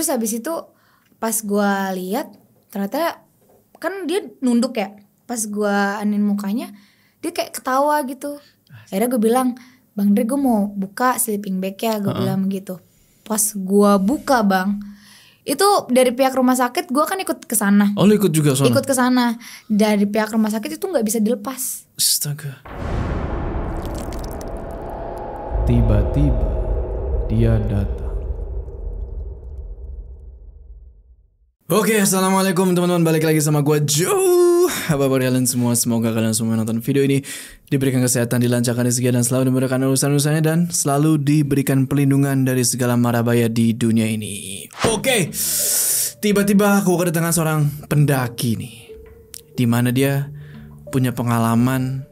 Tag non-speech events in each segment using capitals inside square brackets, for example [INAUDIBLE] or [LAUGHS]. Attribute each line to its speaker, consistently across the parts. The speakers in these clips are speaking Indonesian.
Speaker 1: terus habis itu pas gue lihat ternyata kan dia nunduk ya pas gue anin mukanya dia kayak ketawa gitu akhirnya gue bilang bang Dre gue mau buka sleeping bag ya gue uh -uh. bilang gitu pas gue buka bang itu dari pihak rumah sakit gue kan ikut ke sana oh lu ikut juga sana ikut ke sana dari pihak rumah sakit itu nggak bisa dilepas astaga
Speaker 2: tiba-tiba dia datang Oke, okay, assalamualaikum teman-teman. Balik lagi sama gue Joe. Apa kabar kalian semua? Semoga kalian semua nonton video ini diberikan kesehatan, dilancarkan rezeki dan selalu diberikan urusan-urusannya dan selalu diberikan pelindungan dari segala marabaya di dunia ini. Oke, okay. tiba-tiba aku kedatangan seorang pendaki nih, di mana dia punya pengalaman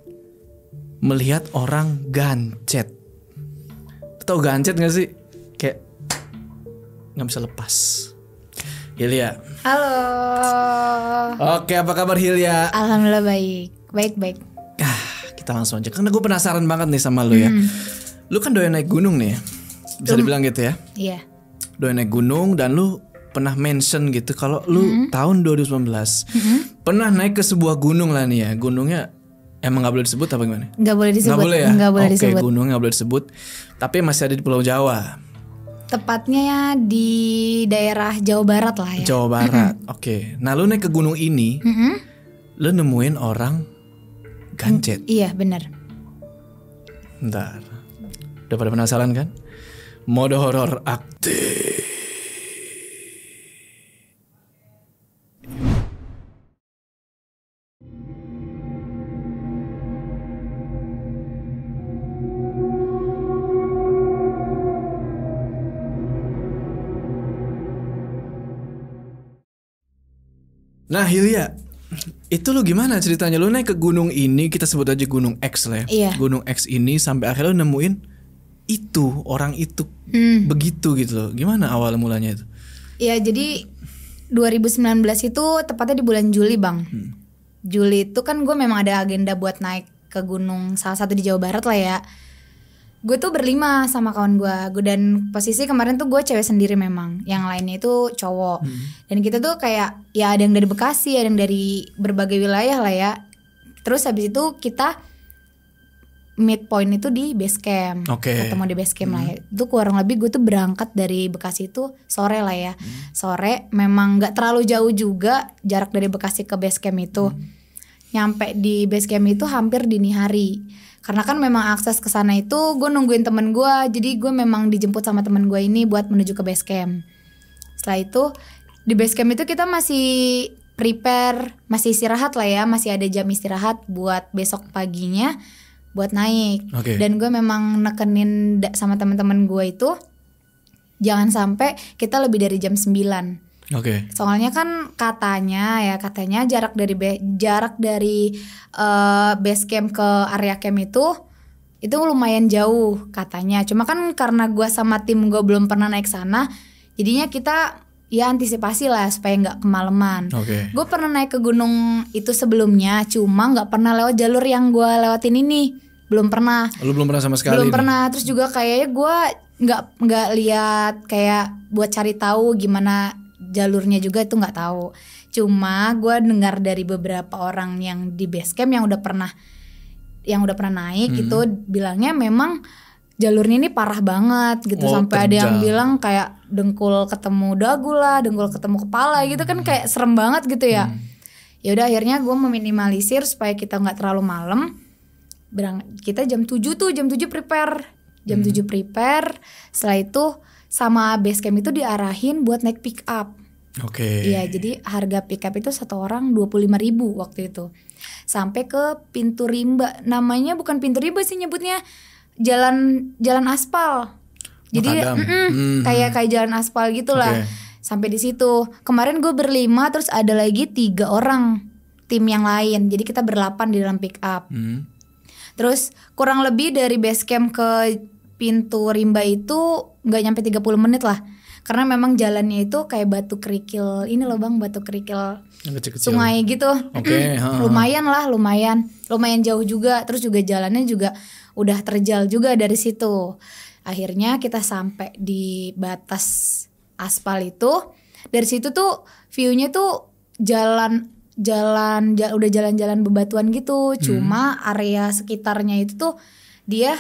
Speaker 2: melihat orang gancet. Tahu gancet gak sih? Kayak nggak bisa lepas. Ilya, Halo. Oke, apa kabar Hilya?
Speaker 1: Alhamdulillah baik. Baik-baik. Ah,
Speaker 2: kita langsung aja karena gue penasaran banget nih sama lu ya. Hmm. Lu kan doyan naik gunung nih. Bisa um. dibilang gitu ya? Iya. Doyan naik gunung dan lu pernah mention gitu kalau lu hmm. tahun 2019 hmm. pernah naik ke sebuah gunung lah nih ya. Gunungnya Emang gak boleh disebut apa gimana?
Speaker 1: Gak boleh disebut. Gak boleh ya? Gak boleh Oke, gunungnya Oke gunung
Speaker 2: gak boleh disebut. Tapi masih ada di Pulau Jawa.
Speaker 1: Tepatnya ya di daerah Jawa Barat lah
Speaker 2: ya. Jawa Barat. Oke. Okay. Nah, lu naik ke gunung ini, lu nemuin orang gancet. Mm, iya, benar. Bentar. Udah pada penasaran kan? Mode horor aktif. Nah Hilia, itu lu gimana ceritanya? Lu naik ke gunung ini, kita sebut aja gunung X lah ya. Iya. Gunung X ini sampai akhirnya lu nemuin itu, orang itu. Hmm. Begitu gitu loh. Gimana awal mulanya itu?
Speaker 1: Iya jadi 2019 itu tepatnya di bulan Juli bang. Hmm. Juli itu kan gue memang ada agenda buat naik ke gunung salah satu di Jawa Barat lah ya gue tuh berlima sama kawan gue gue dan posisi kemarin tuh gue cewek sendiri memang yang lainnya itu cowok hmm. dan kita tuh kayak ya ada yang dari Bekasi ada yang dari berbagai wilayah lah ya terus habis itu kita point itu di base camp okay. ketemu di base camp hmm. lah ya. Hmm. itu kurang lebih gue tuh berangkat dari Bekasi itu sore lah ya hmm. sore memang nggak terlalu jauh juga jarak dari Bekasi ke base camp itu hmm. nyampe di base camp itu hampir dini hari karena kan memang akses ke sana itu gue nungguin temen gue jadi gue memang dijemput sama temen gue ini buat menuju ke base camp setelah itu di base camp itu kita masih prepare masih istirahat lah ya masih ada jam istirahat buat besok paginya buat naik okay. dan gue memang nekenin sama teman-teman gue itu jangan sampai kita lebih dari jam 9 Oke. Okay. Soalnya kan katanya ya katanya jarak dari be jarak dari uh, base camp ke area camp itu itu lumayan jauh katanya. Cuma kan karena gue sama tim gue belum pernah naik sana, jadinya kita ya antisipasi lah supaya nggak kemalaman. Oke. Okay. Gue pernah naik ke gunung itu sebelumnya, cuma nggak pernah lewat jalur yang gue lewatin ini. Belum pernah.
Speaker 2: Lu belum pernah sama sekali. Belum nih. pernah.
Speaker 1: Terus juga kayaknya gue nggak nggak lihat kayak buat cari tahu gimana jalurnya juga itu nggak tahu cuma gue dengar dari beberapa orang yang di base camp yang udah pernah yang udah pernah naik hmm. itu bilangnya memang jalurnya ini parah banget gitu oh, sampai terjang. ada yang bilang kayak dengkul ketemu dagu lah dengkul ketemu kepala gitu kan hmm. kayak serem banget gitu ya hmm. ya udah akhirnya gue meminimalisir supaya kita nggak terlalu malam berang kita jam 7 tuh jam 7 prepare jam hmm. 7 prepare setelah itu sama base camp itu diarahin buat naik pick up Oke. Okay. Iya, jadi harga pickup itu satu orang dua puluh ribu waktu itu. Sampai ke pintu rimba. Namanya bukan pintu rimba sih nyebutnya jalan jalan aspal. Jadi mm -mm, mm -hmm. kayak kayak jalan aspal gitulah. Okay. Sampai di situ. Kemarin gue berlima terus ada lagi tiga orang tim yang lain. Jadi kita berlapan di dalam pick up. Mm. Terus kurang lebih dari base camp ke pintu rimba itu nggak nyampe 30 menit lah karena memang jalannya itu kayak batu kerikil ini loh bang batu kerikil sungai gitu okay, [CLEARS THROAT] lumayan lah lumayan lumayan jauh juga terus juga jalannya juga udah terjal juga dari situ akhirnya kita sampai di batas aspal itu dari situ tuh viewnya tuh jalan jalan udah jalan-jalan bebatuan gitu hmm. cuma area sekitarnya itu tuh dia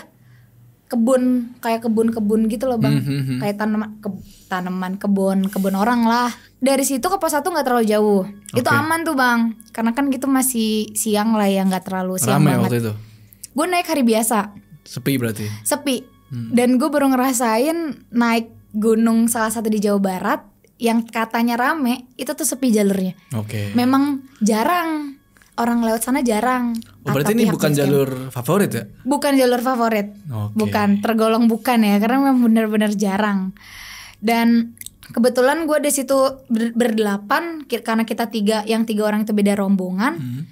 Speaker 1: kebun kayak kebun-kebun gitu loh bang mm -hmm. kayak tanaman ke, tanaman kebun kebun orang lah dari situ ke pos satu nggak terlalu jauh okay. itu aman tuh bang karena kan gitu masih siang lah ya nggak terlalu siang Rame banget waktu gue naik hari biasa sepi berarti sepi hmm. dan gue baru ngerasain naik gunung salah satu di Jawa Barat yang katanya rame itu tuh sepi jalurnya. Oke. Okay. Memang jarang orang lewat sana jarang.
Speaker 2: Oh, berarti ini bukan miskin. jalur favorit ya?
Speaker 1: Bukan jalur favorit.
Speaker 2: Okay. Bukan,
Speaker 1: tergolong bukan ya karena memang benar-benar jarang. Dan kebetulan gue di situ berdelapan karena kita tiga yang tiga orang itu beda rombongan. Hmm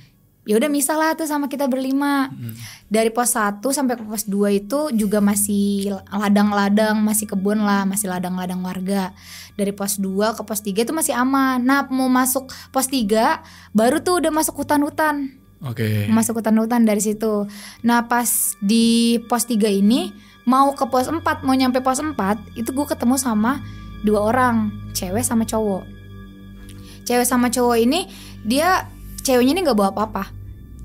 Speaker 1: ya udah misah lah tuh sama kita berlima hmm. dari pos 1 sampai ke pos 2 itu juga masih ladang-ladang masih kebun lah masih ladang-ladang warga dari pos 2 ke pos 3 itu masih aman nah mau masuk pos 3 baru tuh udah masuk hutan-hutan oke okay. masuk hutan-hutan dari situ nah pas di pos 3 ini mau ke pos 4 mau nyampe pos 4 itu gue ketemu sama dua orang cewek sama cowok cewek sama cowok ini dia ceweknya ini nggak bawa apa-apa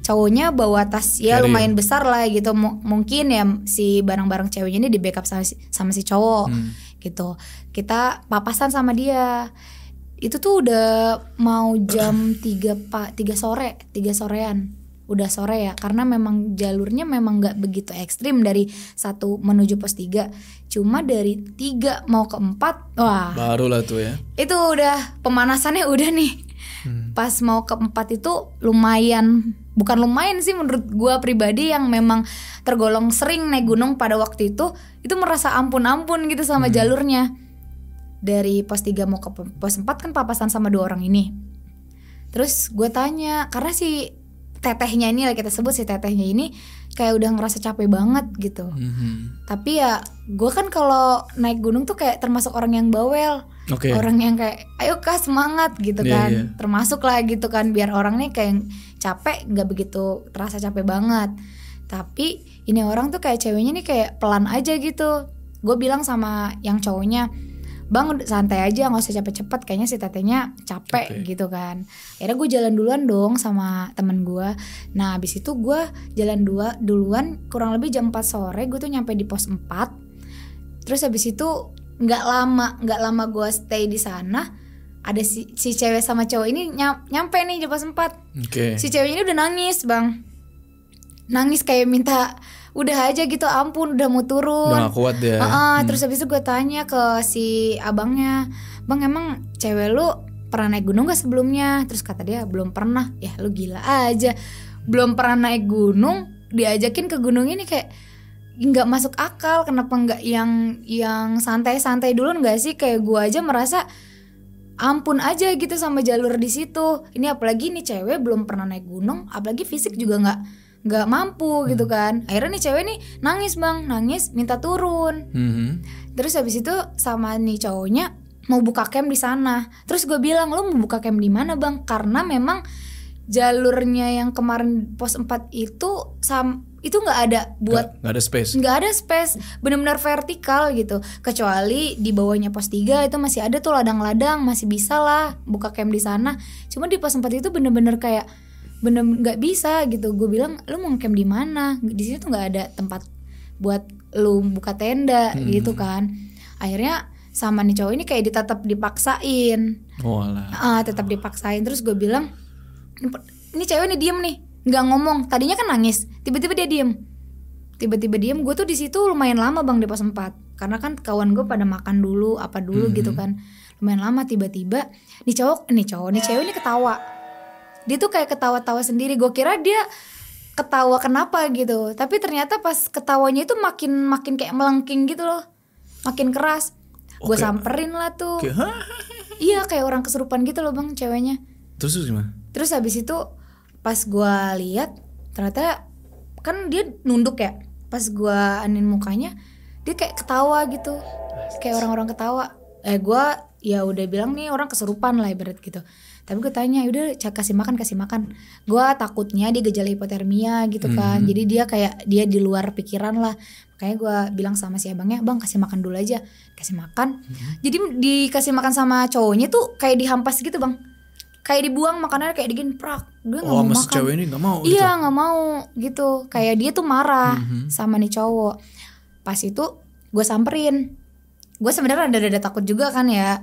Speaker 1: cowoknya bawa tas ya Carrier. lumayan besar lah gitu M mungkin ya si barang-barang ceweknya ini di backup sama si, sama si cowok hmm. gitu kita papasan sama dia itu tuh udah mau jam [CLEARS THROAT] tiga pak tiga sore tiga sorean udah sore ya karena memang jalurnya memang nggak begitu ekstrim dari satu menuju pos tiga cuma dari tiga mau ke empat wah
Speaker 2: baru lah tuh ya
Speaker 1: itu udah pemanasannya udah nih hmm. pas mau keempat itu lumayan bukan lumayan sih menurut gue pribadi yang memang tergolong sering naik gunung pada waktu itu itu merasa ampun-ampun gitu sama hmm. jalurnya dari pos tiga mau ke pos empat kan papasan sama dua orang ini terus gue tanya karena si tetehnya ini lah kita sebut si tetehnya ini kayak udah ngerasa capek banget gitu. Mm-hmm. Tapi ya gue kan kalau naik gunung tuh kayak termasuk orang yang bawel, okay. orang yang kayak ayo kah semangat gitu yeah, kan, yeah. termasuk lah gitu kan biar orang nih kayak capek nggak begitu terasa capek banget. Tapi ini orang tuh kayak ceweknya nih kayak pelan aja gitu. Gue bilang sama yang cowoknya bang santai aja nggak usah cepet-cepet kayaknya si tetenya capek, okay. gitu kan akhirnya gue jalan duluan dong sama temen gue nah abis itu gue jalan dua duluan kurang lebih jam 4 sore gue tuh nyampe di pos 4 terus abis itu nggak lama nggak lama gue stay di sana ada si, si cewek sama cowok ini nyam, nyampe nih di pos empat okay. si cewek ini udah nangis bang nangis kayak minta udah aja gitu ampun udah mau turun udah gak kuat deh uh -uh, hmm. terus habis itu gue tanya ke si abangnya bang emang cewek lu pernah naik gunung gak sebelumnya terus kata dia belum pernah ya lu gila aja belum pernah naik gunung diajakin ke gunung ini kayak nggak masuk akal kenapa nggak yang yang santai-santai dulu nggak sih kayak gue aja merasa ampun aja gitu sama jalur di situ ini apalagi ini cewek belum pernah naik gunung apalagi fisik juga nggak nggak mampu hmm. gitu kan akhirnya nih cewek nih nangis bang nangis minta turun hmm. terus habis itu sama nih cowoknya mau buka camp di sana terus gue bilang lo mau buka camp di mana bang karena memang jalurnya yang kemarin pos 4 itu sam itu nggak ada buat
Speaker 2: nggak ada space nggak
Speaker 1: ada space benar-benar vertikal gitu kecuali di bawahnya pos 3 itu masih ada tuh ladang-ladang masih bisa lah buka camp di sana cuma di pos 4 itu bener-bener kayak bener nggak bisa gitu gue bilang lu mau camp di mana di sini tuh nggak ada tempat buat lu buka tenda hmm. gitu kan akhirnya sama nih cowok ini kayak ditetap dipaksain Walah. Uh, tetap dipaksain terus gue bilang ini cewek ini diem nih nggak ngomong tadinya kan nangis tiba-tiba dia diem tiba-tiba diem gue tuh di situ lumayan lama bang di pos 4 karena kan kawan gue pada makan dulu apa dulu gitu -hmm. gitu kan lumayan lama tiba-tiba nih cowok nih cowok nih cewek ini ketawa dia tuh kayak ketawa-tawa sendiri gue kira dia ketawa kenapa gitu tapi ternyata pas ketawanya itu makin makin kayak melengking gitu loh makin keras
Speaker 2: gue samperin
Speaker 1: lah tuh okay. iya kayak orang kesurupan gitu loh bang ceweknya terus gimana terus habis itu pas gue lihat ternyata kan dia nunduk ya pas gue anin mukanya dia kayak ketawa gitu kayak orang-orang ketawa eh gue ya udah bilang nih orang kesurupan lah berat gitu tapi gue tanya yaudah kasih makan kasih makan gue takutnya dia gejala hipotermia gitu kan hmm. jadi dia kayak dia di luar pikiran lah makanya gue bilang sama si abangnya bang kasih makan dulu aja kasih makan hmm. jadi dikasih makan sama cowoknya tuh kayak dihampas gitu bang kayak dibuang makanannya kayak digin prak gue nggak oh, mau makan
Speaker 2: cewek ini gak mau gitu?
Speaker 1: iya nggak mau gitu kayak dia tuh marah hmm sama nih cowok pas itu gue samperin gue sebenarnya ada ada takut juga kan ya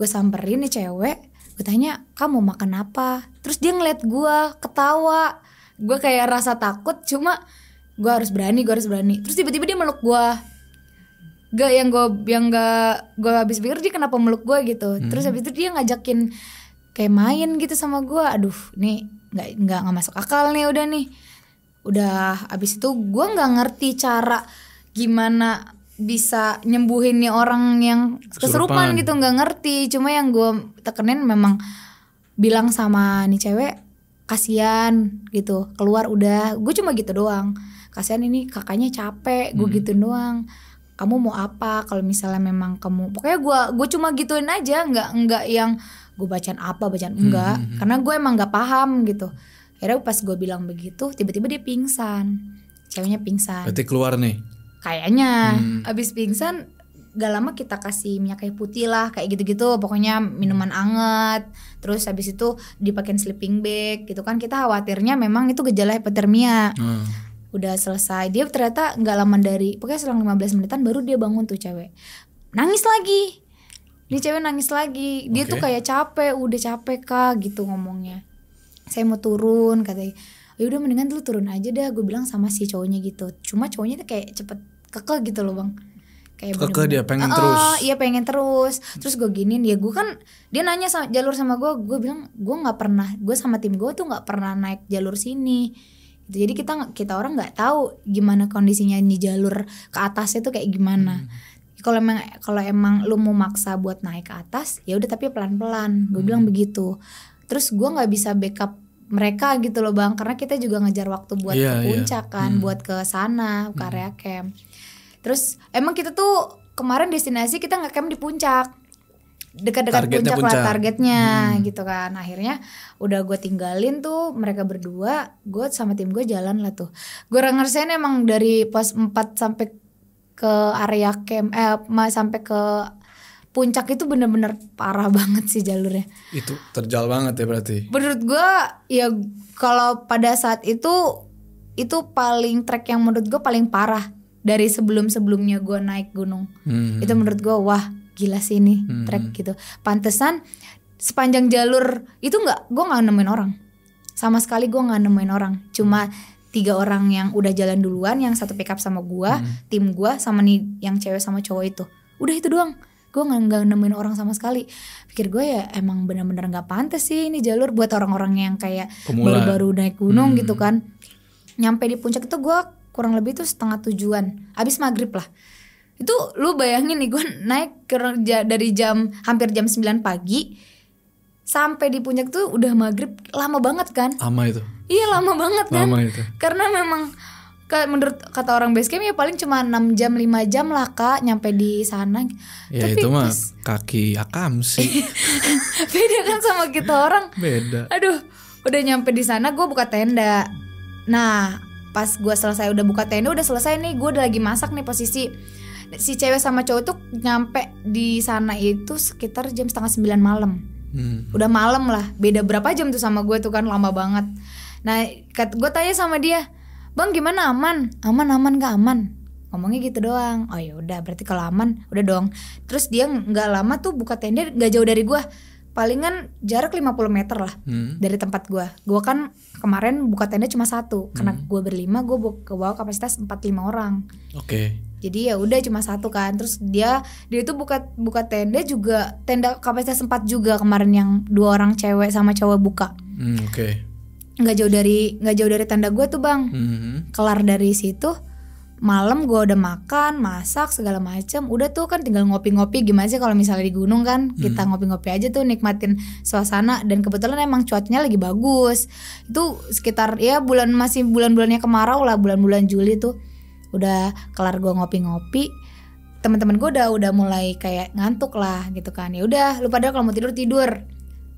Speaker 1: gue samperin nih cewek gue tanya kamu makan apa terus dia ngeliat gue ketawa gue kayak rasa takut cuma gue harus berani gue harus berani terus tiba-tiba dia meluk gue gak yang gue yang gak gue habis pikir dia kenapa meluk gue gitu hmm. terus habis itu dia ngajakin kayak main gitu sama gue aduh nih nggak nggak nggak masuk akal nih udah nih udah habis itu gue nggak ngerti cara gimana bisa nyembuhin nih orang yang keserupan gitu nggak ngerti cuma yang gue tekenin memang bilang sama nih cewek kasihan gitu keluar udah gue cuma gitu doang kasihan ini kakaknya capek gue hmm. gitu doang kamu mau apa kalau misalnya memang kamu pokoknya gue gue cuma gituin aja nggak nggak yang gue bacaan apa bacaan hmm, enggak hmm, hmm. karena gue emang nggak paham gitu akhirnya pas gue bilang begitu tiba-tiba dia pingsan ceweknya pingsan berarti keluar nih Kayaknya hmm. abis pingsan gak lama kita kasih minyak kayu putih lah kayak gitu-gitu pokoknya minuman hmm. anget terus habis itu dipakein sleeping bag gitu kan kita khawatirnya memang itu gejala hipotermia hmm. udah selesai dia ternyata nggak lama dari pokoknya selang 15 menitan baru dia bangun tuh cewek nangis lagi ini cewek nangis lagi dia okay. tuh kayak capek udah capek kak gitu ngomongnya saya mau turun katanya ya udah mendingan lu turun aja dah gue bilang sama si cowoknya gitu cuma cowoknya tuh kayak cepet keke gitu loh bang kayak keke bener dia pengen uh, terus iya pengen terus terus gue giniin ya gue kan dia nanya sama, jalur sama gue gue bilang gue nggak pernah gue sama tim gue tuh nggak pernah naik jalur sini gitu. jadi kita kita orang nggak tahu gimana kondisinya di jalur ke atas itu kayak gimana hmm. kalau emang kalau emang lu mau maksa buat naik ke atas ya udah tapi pelan pelan gue hmm. bilang begitu terus gue nggak bisa backup mereka gitu loh bang karena kita juga ngejar waktu buat yeah, ke iya. puncak yeah. kan hmm. buat ke sana ke hmm. area camp Terus emang kita tuh kemarin destinasi kita nggak camp di puncak dekat-dekat puncak, puncak lah targetnya hmm. gitu kan akhirnya udah gue tinggalin tuh mereka berdua gue sama tim gue jalan lah tuh gue ngerasain emang dari pos 4 sampai ke area camp eh sampai ke puncak itu bener-bener parah banget sih jalurnya
Speaker 2: itu terjal banget ya berarti
Speaker 1: menurut gue ya kalau pada saat itu itu paling trek yang menurut gue paling parah dari sebelum-sebelumnya gue naik gunung. Hmm. Itu menurut gue wah gila sih ini hmm. trek gitu. Pantesan sepanjang jalur itu nggak gue nggak nemuin orang. Sama sekali gue nggak nemuin orang. Cuma tiga orang yang udah jalan duluan, yang satu pickup sama gue, hmm. tim gue sama nih yang cewek sama cowok itu. Udah itu doang. Gue nggak nemuin orang sama sekali. Pikir gue ya emang bener-bener nggak pantas sih ini jalur buat orang-orang yang kayak baru-baru naik gunung hmm. gitu kan. Nyampe di puncak itu gue kurang lebih tuh setengah tujuan abis maghrib lah itu lu bayangin nih gue naik kerja dari jam hampir jam 9 pagi sampai di puncak tuh udah maghrib lama banget kan lama itu iya lama banget kan lama itu karena memang menurut kata orang base camp ya paling cuma 6 jam 5 jam lah kak nyampe di sana ya Tapi itu mah pas...
Speaker 2: kaki akam sih
Speaker 1: [LAUGHS] beda kan sama kita orang beda aduh udah nyampe di sana gue buka tenda nah pas gue selesai udah buka tenda udah selesai nih gue udah lagi masak nih posisi si cewek sama cowok tuh nyampe di sana itu sekitar jam setengah sembilan malam hmm. udah malam lah beda berapa jam tuh sama gue tuh kan lama banget nah gue tanya sama dia bang gimana aman aman aman gak aman ngomongnya gitu doang oh ya udah berarti kalau aman udah dong terus dia nggak lama tuh buka tenda nggak jauh dari gue palingan jarak 50 meter lah hmm. dari tempat gue. Gue kan kemarin buka tenda cuma satu, karena hmm. gue berlima, gue ke bawah kapasitas 45 orang. Oke. Okay. Jadi ya udah cuma satu kan. Terus dia dia itu buka buka tenda juga tenda kapasitas sempat juga kemarin yang dua orang cewek sama cowok buka.
Speaker 2: Hmm, Oke.
Speaker 1: Okay. Gak jauh dari nggak jauh dari tenda gue tuh bang. Hmm. Kelar dari situ malam gue udah makan masak segala macem udah tuh kan tinggal ngopi-ngopi gimana sih kalau misalnya di gunung kan kita hmm. ngopi-ngopi aja tuh nikmatin suasana dan kebetulan emang cuacanya lagi bagus itu sekitar ya bulan masih bulan-bulannya kemarau lah bulan-bulan Juli tuh udah kelar gue ngopi-ngopi teman-teman gue udah udah mulai kayak ngantuk lah gitu kan ya udah lu pada kalau mau tidur tidur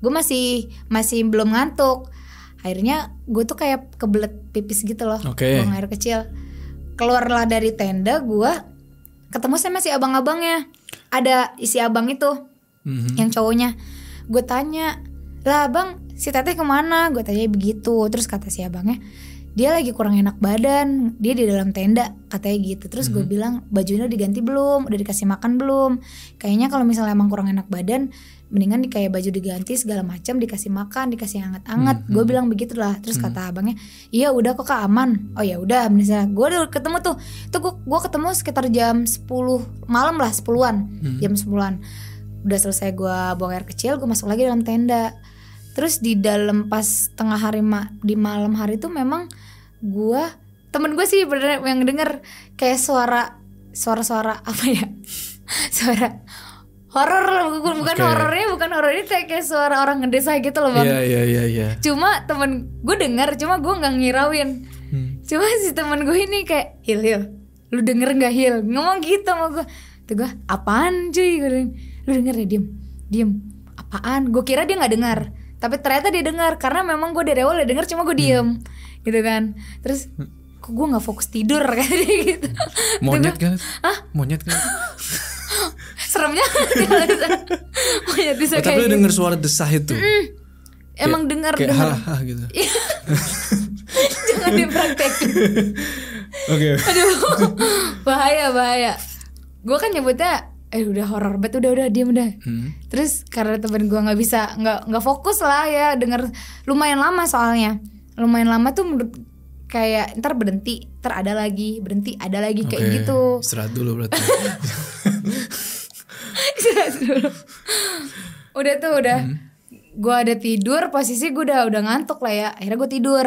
Speaker 1: gue masih masih belum ngantuk akhirnya gue tuh kayak kebelet pipis gitu loh okay. buang air kecil keluarlah dari tenda gue ketemu sama si abang-abangnya ada isi abang itu mm-hmm. yang cowoknya gue tanya lah bang si teteh kemana gue tanya begitu terus kata si abangnya dia lagi kurang enak badan dia di dalam tenda katanya gitu terus mm-hmm. gue bilang bajunya diganti belum udah dikasih makan belum kayaknya kalau misalnya emang kurang enak badan mendingan di kayak baju diganti segala macam dikasih makan dikasih hangat-hangat hmm, gue hmm. bilang begitu lah terus hmm. kata abangnya iya udah kok kak aman oh ya udah misalnya gue udah ketemu tuh tuh gue, ketemu sekitar jam 10 malam lah sepuluhan hmm. jam sepuluhan udah selesai gue buang air kecil gue masuk lagi dalam tenda terus di dalam pas tengah hari ma di malam hari tuh memang gue temen gue sih bener yang denger kayak suara suara-suara apa ya [LAUGHS] suara horor bukan okay. horornya bukan horor horornya kayak suara orang ngedesa gitu loh bang. Iya yeah, iya iya. Cuma temen gue denger cuma gue nggak ngirauin. Hmm. Cuma si temen gue ini kayak hil hil, lu denger nggak hil? Ngomong gitu sama gue. Tuh gue apaan cuy gue Lu denger ya diem diem apaan? Gue kira dia nggak dengar, tapi ternyata dia dengar karena memang gue dari awal denger, dengar cuma gue hmm. diem hmm. gitu kan. Terus kok gue nggak fokus tidur [LAUGHS] kayak gitu.
Speaker 2: Monyet kan? ah Monyet kan? [LAUGHS]
Speaker 1: [GASPS] seremnya [LAUGHS] oh, ya, bisa oh, tapi lu denger suara
Speaker 2: desah itu
Speaker 1: mm, emang dengar kayak denger. ha, ha gitu [LAUGHS] iya. jangan dipraktek [LAUGHS] oke okay. aduh bahaya bahaya gue kan nyebutnya eh udah horor bet udah udah diem udah hmm. terus karena temen gue nggak bisa nggak nggak fokus lah ya denger lumayan lama soalnya lumayan lama tuh menurut kayak ntar berhenti ntar ada lagi berhenti ada lagi okay. kayak gitu istirahat dulu berarti [LAUGHS] udah tuh udah hmm. gue ada tidur posisi gua udah udah ngantuk lah ya akhirnya gua tidur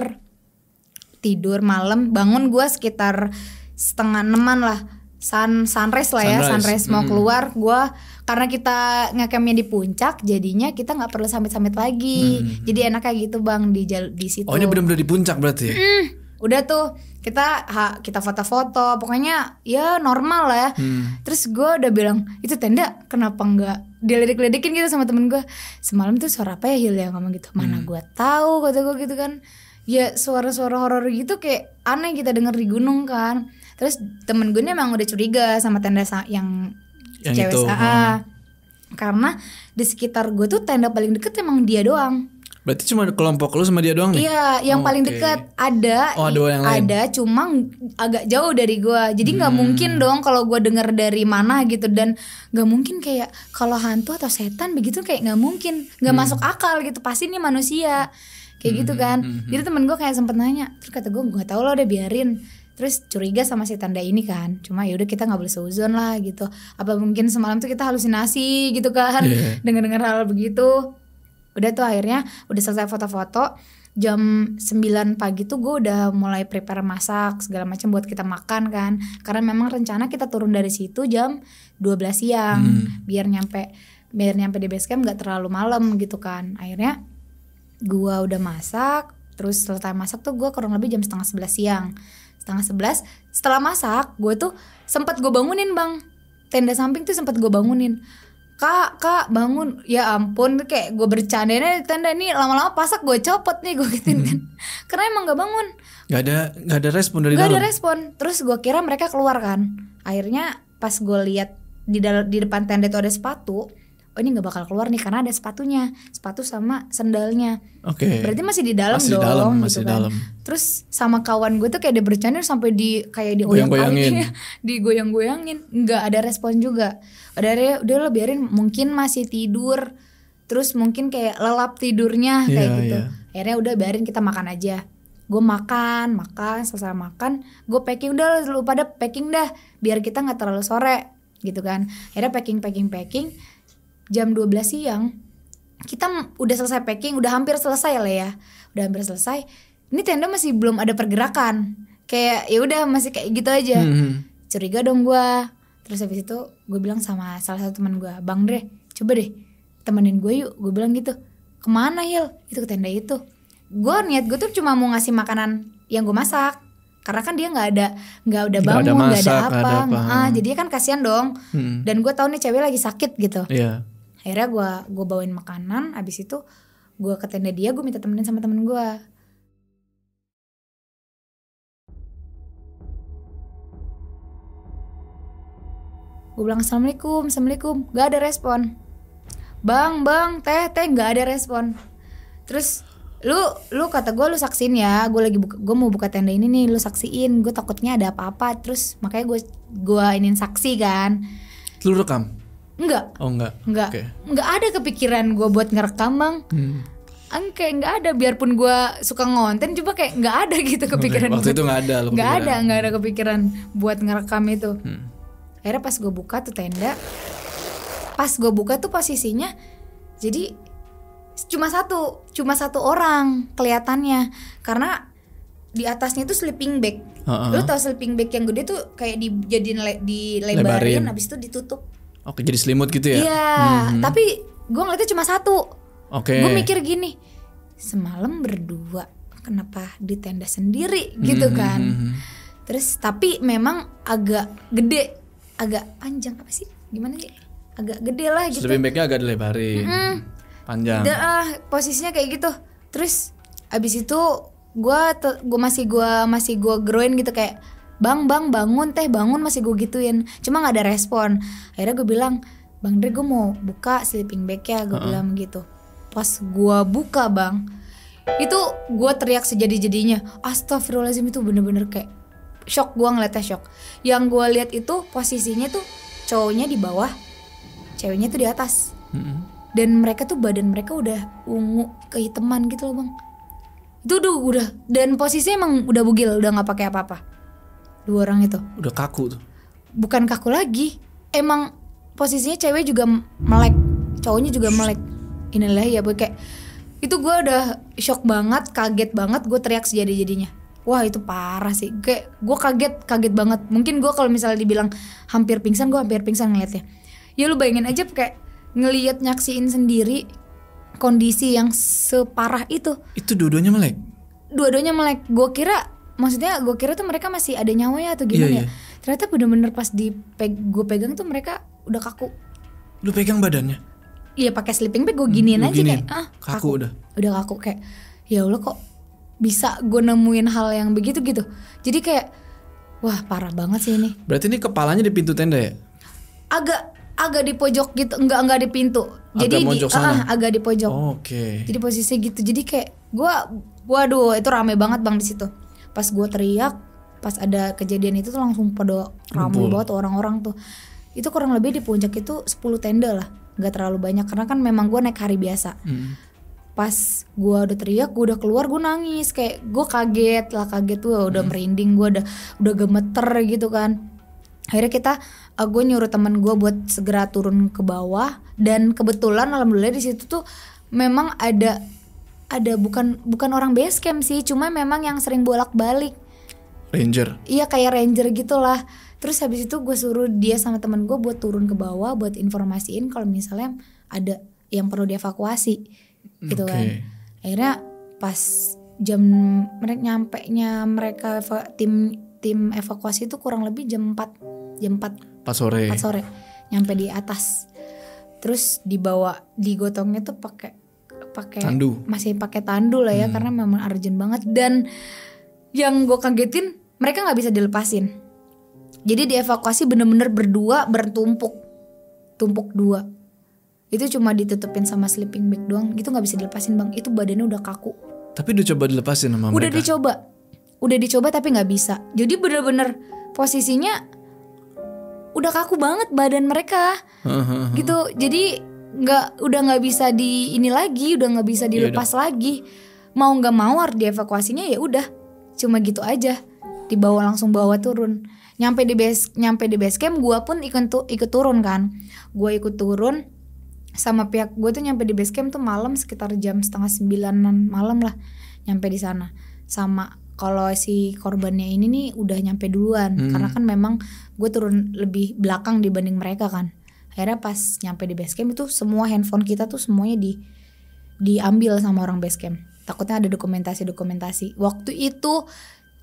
Speaker 1: tidur malam bangun gua sekitar setengah enaman lah sun sunrise lah ya, sunrise. ya sunrise mau hmm. keluar gue karena kita ngakemnya di puncak jadinya kita nggak perlu samit-samit lagi hmm. jadi enak kayak gitu bang di di situ oh ini benar-benar
Speaker 2: di puncak berarti ya?
Speaker 1: Hmm udah tuh kita ha, kita foto-foto pokoknya ya normal lah ya hmm. terus gue udah bilang itu tenda kenapa nggak diledek ledekin gitu sama temen gue semalam tuh suara apa ya Hil ya ngomong gitu mana hmm. gue tahu kata gue gitu kan ya suara-suara horor gitu kayak aneh kita denger di gunung kan terus temen gue ini emang udah curiga sama tenda yang, yang cewek itu, hmm. karena di sekitar gue tuh tenda paling deket emang dia doang
Speaker 2: Berarti cuma kelompok lu sama dia doang nih? Iya, yang oh, paling okay. dekat
Speaker 1: ada, oh, ada, yang lain. ada, cuma agak jauh dari gua. Jadi nggak hmm. mungkin dong kalau gua denger dari mana gitu dan nggak mungkin kayak kalau hantu atau setan begitu kayak nggak mungkin, nggak hmm. masuk akal gitu. Pasti ini manusia kayak gitu hmm. gitu kan. Hmm, hmm. Jadi temen gua kayak sempet nanya, terus kata gua nggak tahu lo udah biarin terus curiga sama si tanda ini kan cuma ya udah kita nggak boleh seuzon lah gitu apa mungkin semalam tuh kita halusinasi gitu kan yeah. [LAUGHS] dengar dengar hal begitu udah tuh akhirnya udah selesai foto-foto jam 9 pagi tuh gue udah mulai prepare masak segala macam buat kita makan kan karena memang rencana kita turun dari situ jam 12 siang hmm. biar nyampe biar nyampe di base camp nggak terlalu malam gitu kan akhirnya gue udah masak terus selesai masak tuh gue kurang lebih jam setengah sebelas siang setengah sebelas setelah masak gue tuh sempat gue bangunin bang tenda samping tuh sempat gue bangunin kak kak bangun ya ampun kayak gue bercandanya tenda ini lama-lama pasak gue copot nih gue gituin hmm. kan karena emang gak bangun
Speaker 2: nggak ada gak ada respon dari gak dalam. ada
Speaker 1: respon terus gue kira mereka keluar kan akhirnya pas gue lihat di di depan tenda itu ada sepatu oh ini nggak bakal keluar nih karena ada sepatunya sepatu sama sendalnya oke okay. berarti masih di dalam masih dong dalam, gitu kan terus sama kawan gue tuh kayak dia bercanda sampai di kayak di goyang goyangin iya. goyang goyangin nggak ada respon juga udah udah lo biarin mungkin masih tidur terus mungkin kayak lelap tidurnya iya, kayak gitu yeah. akhirnya udah biarin kita makan aja gue makan makan selesai makan gue packing udah lu pada packing dah biar kita nggak terlalu sore gitu kan akhirnya packing packing packing jam 12 siang kita udah selesai packing, udah hampir selesai lah ya, udah hampir selesai. Ini tenda masih belum ada pergerakan, kayak ya udah masih kayak gitu aja. Hmm. hmm. Curiga dong gue. Terus habis itu gue bilang sama salah satu teman gue, Bang Dre, coba deh temenin gue yuk. Gue bilang gitu. Kemana Hil? Itu ke tenda itu. Gue niat gue tuh cuma mau ngasih makanan yang gue masak. Karena kan dia nggak ada nggak udah bangun nggak ada, ada apa, ada apa. Ah, jadi kan kasihan dong. Hmm. Dan gue tau nih cewek lagi sakit gitu. Yeah akhirnya gue gue bawain makanan abis itu gue ke tenda dia gue minta temenin sama temen gue gue bilang assalamualaikum assalamualaikum gak ada respon bang bang teh teh gak ada respon terus lu lu kata gue lu saksin ya gue lagi buka, gue mau buka tenda ini nih lu saksiin gue takutnya ada apa-apa terus makanya gue gue ingin saksi kan lu rekam Enggak.
Speaker 2: Oh enggak. Enggak. Okay.
Speaker 1: Enggak ada kepikiran gue buat ngerekam bang. Hmm. Angke nggak ada biarpun gue suka ngonten coba kayak nggak ada gitu kepikiran waktu itu nggak ada loh nggak ada nggak ada kepikiran buat ngerekam itu hmm. akhirnya pas gue buka tuh tenda pas gue buka tuh posisinya jadi cuma satu cuma satu orang kelihatannya karena di atasnya tuh sleeping bag uh -huh. Lo tau sleeping bag yang gede tuh kayak dijadiin le, dilebarin Lebarin. habis itu ditutup
Speaker 2: Oke, jadi selimut gitu ya? Iya, hmm.
Speaker 1: tapi gue ngeliatnya cuma satu.
Speaker 2: Oke. Okay. Gue mikir
Speaker 1: gini, semalam berdua, kenapa di tenda sendiri gitu hmm. kan? Mhm, mhm. Terus tapi memang agak gede, agak panjang apa sih? Gimana sih? Agak gede lah gitu. Sleeping
Speaker 2: bagnya agak dilebarin, hmm. panjang. Da, uh,
Speaker 1: ah, posisinya kayak gitu. Terus abis itu gue gue masih gue masih gue groin gitu kayak bang bang bangun teh bangun masih gue gituin cuma nggak ada respon akhirnya gue bilang bang Dre gue mau buka sleeping bag ya gue uh -uh. bilang gitu pas gue buka bang itu gue teriak sejadi-jadinya astagfirullahaladzim itu bener-bener kayak shock gue ngeliatnya shock yang gue lihat itu posisinya tuh cowoknya di bawah ceweknya tuh di atas mm -hmm. dan mereka tuh badan mereka udah ungu kehitaman gitu loh bang itu udah udah dan posisinya emang udah bugil udah nggak pakai apa-apa dua orang itu
Speaker 2: udah kaku tuh
Speaker 1: bukan kaku lagi emang posisinya cewek juga melek cowoknya juga melek inilah ya bu kayak itu gue udah shock banget kaget banget gue teriak sejadi jadinya wah itu parah sih kayak gue kaget kaget banget mungkin gue kalau misalnya dibilang hampir pingsan gue hampir pingsan ngeliatnya ya lu bayangin aja kayak ngeliat nyaksiin sendiri kondisi yang separah itu
Speaker 2: itu dua-duanya melek
Speaker 1: dua-duanya melek gue kira maksudnya gue kira tuh mereka masih ada nyawa ya atau gimana yeah, yeah. ya iya. ternyata bener-bener pas di peg gue pegang tuh mereka udah kaku
Speaker 2: lu pegang badannya
Speaker 1: iya pakai sleeping bag gue giniin hmm, aja giniin. kayak ah kaku, kaku udah udah kaku kayak ya allah kok bisa gue nemuin hal yang begitu gitu jadi kayak wah parah banget sih ini
Speaker 2: berarti ini kepalanya di pintu tenda ya
Speaker 1: agak agak di pojok gitu enggak enggak di pintu jadi agak di, sana. Uh, agak di pojok oh, oke okay. jadi posisi gitu jadi kayak gue waduh itu rame banget bang di situ pas gue teriak pas ada kejadian itu tuh langsung pada ramai banget orang-orang tuh itu kurang lebih di puncak itu 10 tenda lah nggak terlalu banyak karena kan memang gue naik hari biasa hmm. pas gue udah teriak gue udah keluar gue nangis kayak gue kaget lah kaget tuh udah merinding gue udah udah gemeter gitu kan akhirnya kita uh, eh, gue nyuruh teman gue buat segera turun ke bawah dan kebetulan alhamdulillah di situ tuh memang ada ada bukan bukan orang base camp sih cuma memang yang sering bolak balik ranger iya kayak ranger gitulah terus habis itu gue suruh dia sama temen gue buat turun ke bawah buat informasiin kalau misalnya ada yang perlu dievakuasi gitu okay. kan akhirnya pas jam mereka nyampe nya mereka tim tim evakuasi itu kurang lebih jam 4 jam 4
Speaker 2: pas sore Pas sore
Speaker 1: nyampe di atas terus dibawa digotongnya tuh pakai pakai tandu. masih pakai tandu lah ya hmm. karena memang urgent banget dan yang gue kagetin mereka nggak bisa dilepasin. Jadi dievakuasi bener-bener berdua bertumpuk, tumpuk dua. Itu cuma ditutupin sama sleeping bag doang. Itu nggak bisa dilepasin bang. Itu badannya udah kaku.
Speaker 2: Tapi udah coba dilepasin sama udah mereka. Udah
Speaker 1: dicoba, udah dicoba tapi nggak bisa. Jadi bener-bener posisinya udah kaku banget badan mereka. gitu. Jadi nggak udah nggak bisa di ini lagi udah nggak bisa iya dilepas Yaudah. lagi mau nggak mau harus dievakuasinya ya udah cuma gitu aja dibawa langsung bawa turun nyampe di base nyampe di base camp gue pun ikut tu, ikut turun kan gue ikut turun sama pihak gue tuh nyampe di base camp tuh malam sekitar jam setengah sembilanan malam lah nyampe di sana sama kalau si korbannya ini nih udah nyampe duluan hmm. karena kan memang gue turun lebih belakang dibanding mereka kan akhirnya pas nyampe di base camp itu semua handphone kita tuh semuanya di diambil sama orang base camp takutnya ada dokumentasi dokumentasi waktu itu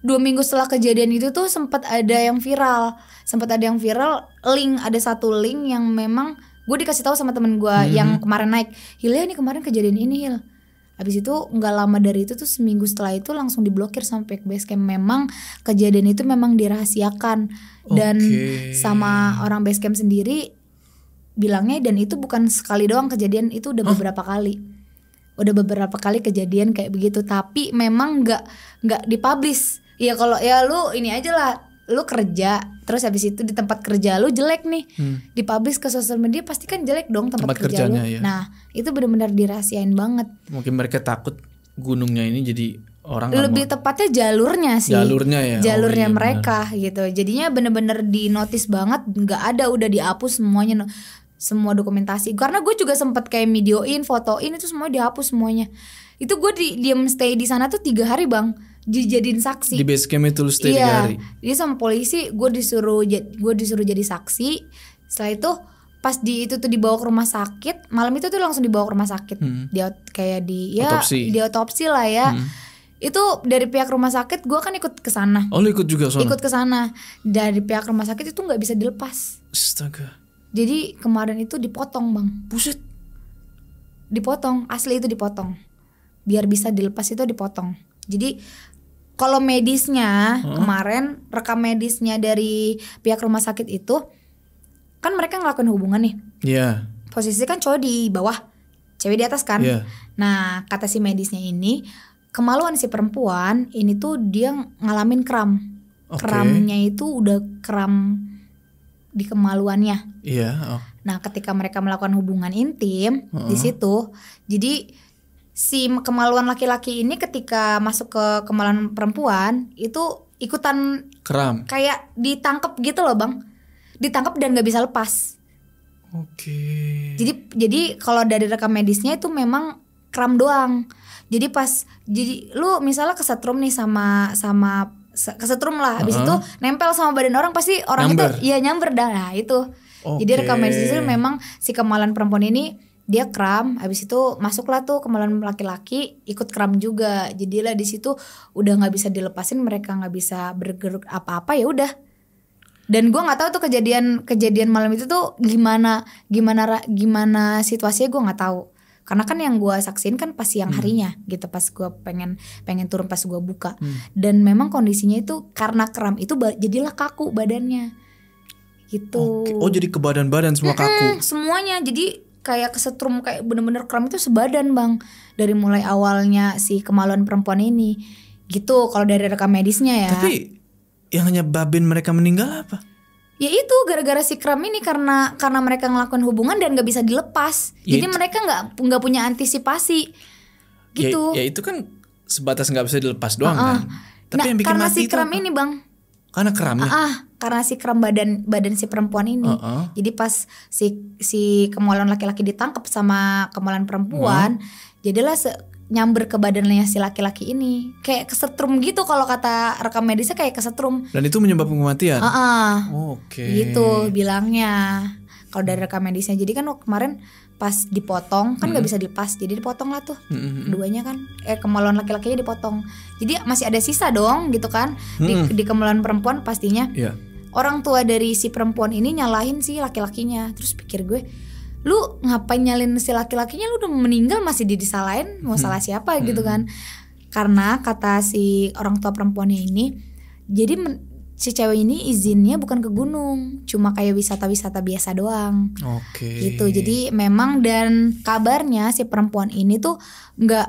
Speaker 1: dua minggu setelah kejadian itu tuh sempat ada yang viral sempat ada yang viral link ada satu link yang memang gue dikasih tahu sama temen gue hmm. yang kemarin naik hil ya ini kemarin kejadian ini Hil Habis itu nggak lama dari itu tuh seminggu setelah itu langsung diblokir sampai ke camp Memang kejadian itu memang dirahasiakan dan sama orang base camp sendiri bilangnya dan itu bukan sekali doang kejadian itu udah huh? beberapa kali udah beberapa kali kejadian kayak begitu tapi memang nggak nggak dipublish ya kalau ya lu ini aja lah lu kerja terus habis itu di tempat kerja lu jelek nih hmm. dipublish ke sosial media pasti kan jelek dong tempat, tempat kerja kerjanya, lu ya. nah itu benar-benar dirahasiain banget
Speaker 2: mungkin mereka takut gunungnya ini jadi orang lebih
Speaker 1: mau... tepatnya jalurnya sih jalurnya ya jalurnya oh, iya, mereka bener. gitu jadinya benar-benar di notice banget nggak ada udah dihapus semuanya semua dokumentasi karena gue juga sempet kayak videoin fotoin itu semua dihapus semuanya itu gue di diem stay di sana tuh tiga hari bang dijadiin saksi di
Speaker 2: base camp itu lu stay iya, tiga hari
Speaker 1: dia sama polisi gue disuruh gue disuruh jadi saksi setelah itu pas di itu tuh dibawa ke rumah sakit malam itu tuh langsung dibawa ke rumah sakit hmm. dia kayak di ya otopsi. di otopsi lah ya hmm. itu dari pihak rumah sakit gue kan ikut ke sana oh lu ikut juga soalnya ikut ke sana dari pihak rumah sakit itu nggak bisa dilepas Astaga. Jadi kemarin itu dipotong bang. Buset. Dipotong, asli itu dipotong. Biar bisa dilepas itu dipotong. Jadi kalau medisnya hmm? kemarin rekam medisnya dari pihak rumah sakit itu kan mereka ngelakuin hubungan nih. Iya. Yeah. Posisi kan cowok di bawah, cewek di atas kan. Yeah. Nah kata si medisnya ini kemaluan si perempuan ini tuh dia ngalamin kram.
Speaker 2: Okay. Kramnya
Speaker 1: itu udah kram di kemaluannya.
Speaker 2: Iya. Oh.
Speaker 1: Nah, ketika mereka melakukan hubungan intim uh -uh. di situ, jadi si kemaluan laki-laki ini ketika masuk ke kemaluan perempuan itu ikutan kram. Kayak ditangkap gitu loh, Bang. Ditangkap dan gak bisa lepas. Oke. Okay. Jadi jadi kalau dari rekam medisnya itu memang kram doang. Jadi pas jadi lu misalnya kesetrum nih sama sama kesetrum lah. Habis uh-huh. itu nempel sama badan orang pasti orang nyamber. itu ya nyamber dah. Nah, itu. Okay. Jadi rekam medis itu memang si kemalan perempuan ini dia kram, habis itu masuklah tuh kemalan laki-laki ikut kram juga. Jadilah di situ udah nggak bisa dilepasin, mereka nggak bisa bergeruk apa-apa ya udah. Dan gue nggak tahu tuh kejadian kejadian malam itu tuh gimana gimana gimana situasinya gue nggak tahu karena kan yang gue saksiin kan pas siang hmm. harinya gitu pas gue pengen pengen turun pas gue buka hmm. dan memang kondisinya itu karena kram itu jadilah kaku badannya gitu okay. oh jadi
Speaker 2: ke badan-badan semua hmm, kaku
Speaker 1: semuanya jadi kayak kesetrum kayak bener-bener kram itu sebadan bang dari mulai awalnya si kemaluan perempuan ini gitu kalau dari rekam medisnya ya tapi
Speaker 2: yang hanya babin mereka meninggal apa
Speaker 1: ya itu gara-gara si kram ini karena karena mereka ngelakuin hubungan dan nggak bisa dilepas ya jadi itu. mereka nggak nggak punya antisipasi
Speaker 2: ya, gitu ya, ya itu kan sebatas nggak bisa dilepas doang uh -uh. kan
Speaker 1: tapi nah, yang bikin karena mati si kram ini bang
Speaker 2: karena kram ah uh -uh.
Speaker 1: karena si kram badan badan si perempuan ini uh -uh. jadi pas si si kemolan laki-laki ditangkap sama kemolan perempuan uh -huh. jadilah nyamber ke badannya si laki-laki ini kayak kesetrum gitu kalau kata rekam medisnya kayak kesetrum
Speaker 2: dan itu menyebabkan kematian uh -uh. oke okay. gitu
Speaker 1: bilangnya kalau dari rekam medisnya jadi kan kemarin pas dipotong kan nggak -hmm. bisa dipas jadi dipotong lah tuh mm -hmm. keduanya kan eh kemaluan laki-lakinya dipotong jadi masih ada sisa dong gitu kan mm. di, hmm. di kemaluan perempuan pastinya yeah. orang tua dari si perempuan ini nyalahin si laki-lakinya terus pikir gue lu ngapain nyalin si laki-lakinya lu udah meninggal masih didisalahin mau hmm. salah siapa hmm. gitu kan karena kata si orang tua perempuannya ini jadi men- si cewek ini izinnya bukan ke gunung, cuma kayak wisata-wisata biasa doang.
Speaker 2: Oke. Okay. Gitu. Jadi
Speaker 1: memang dan kabarnya si perempuan ini tuh nggak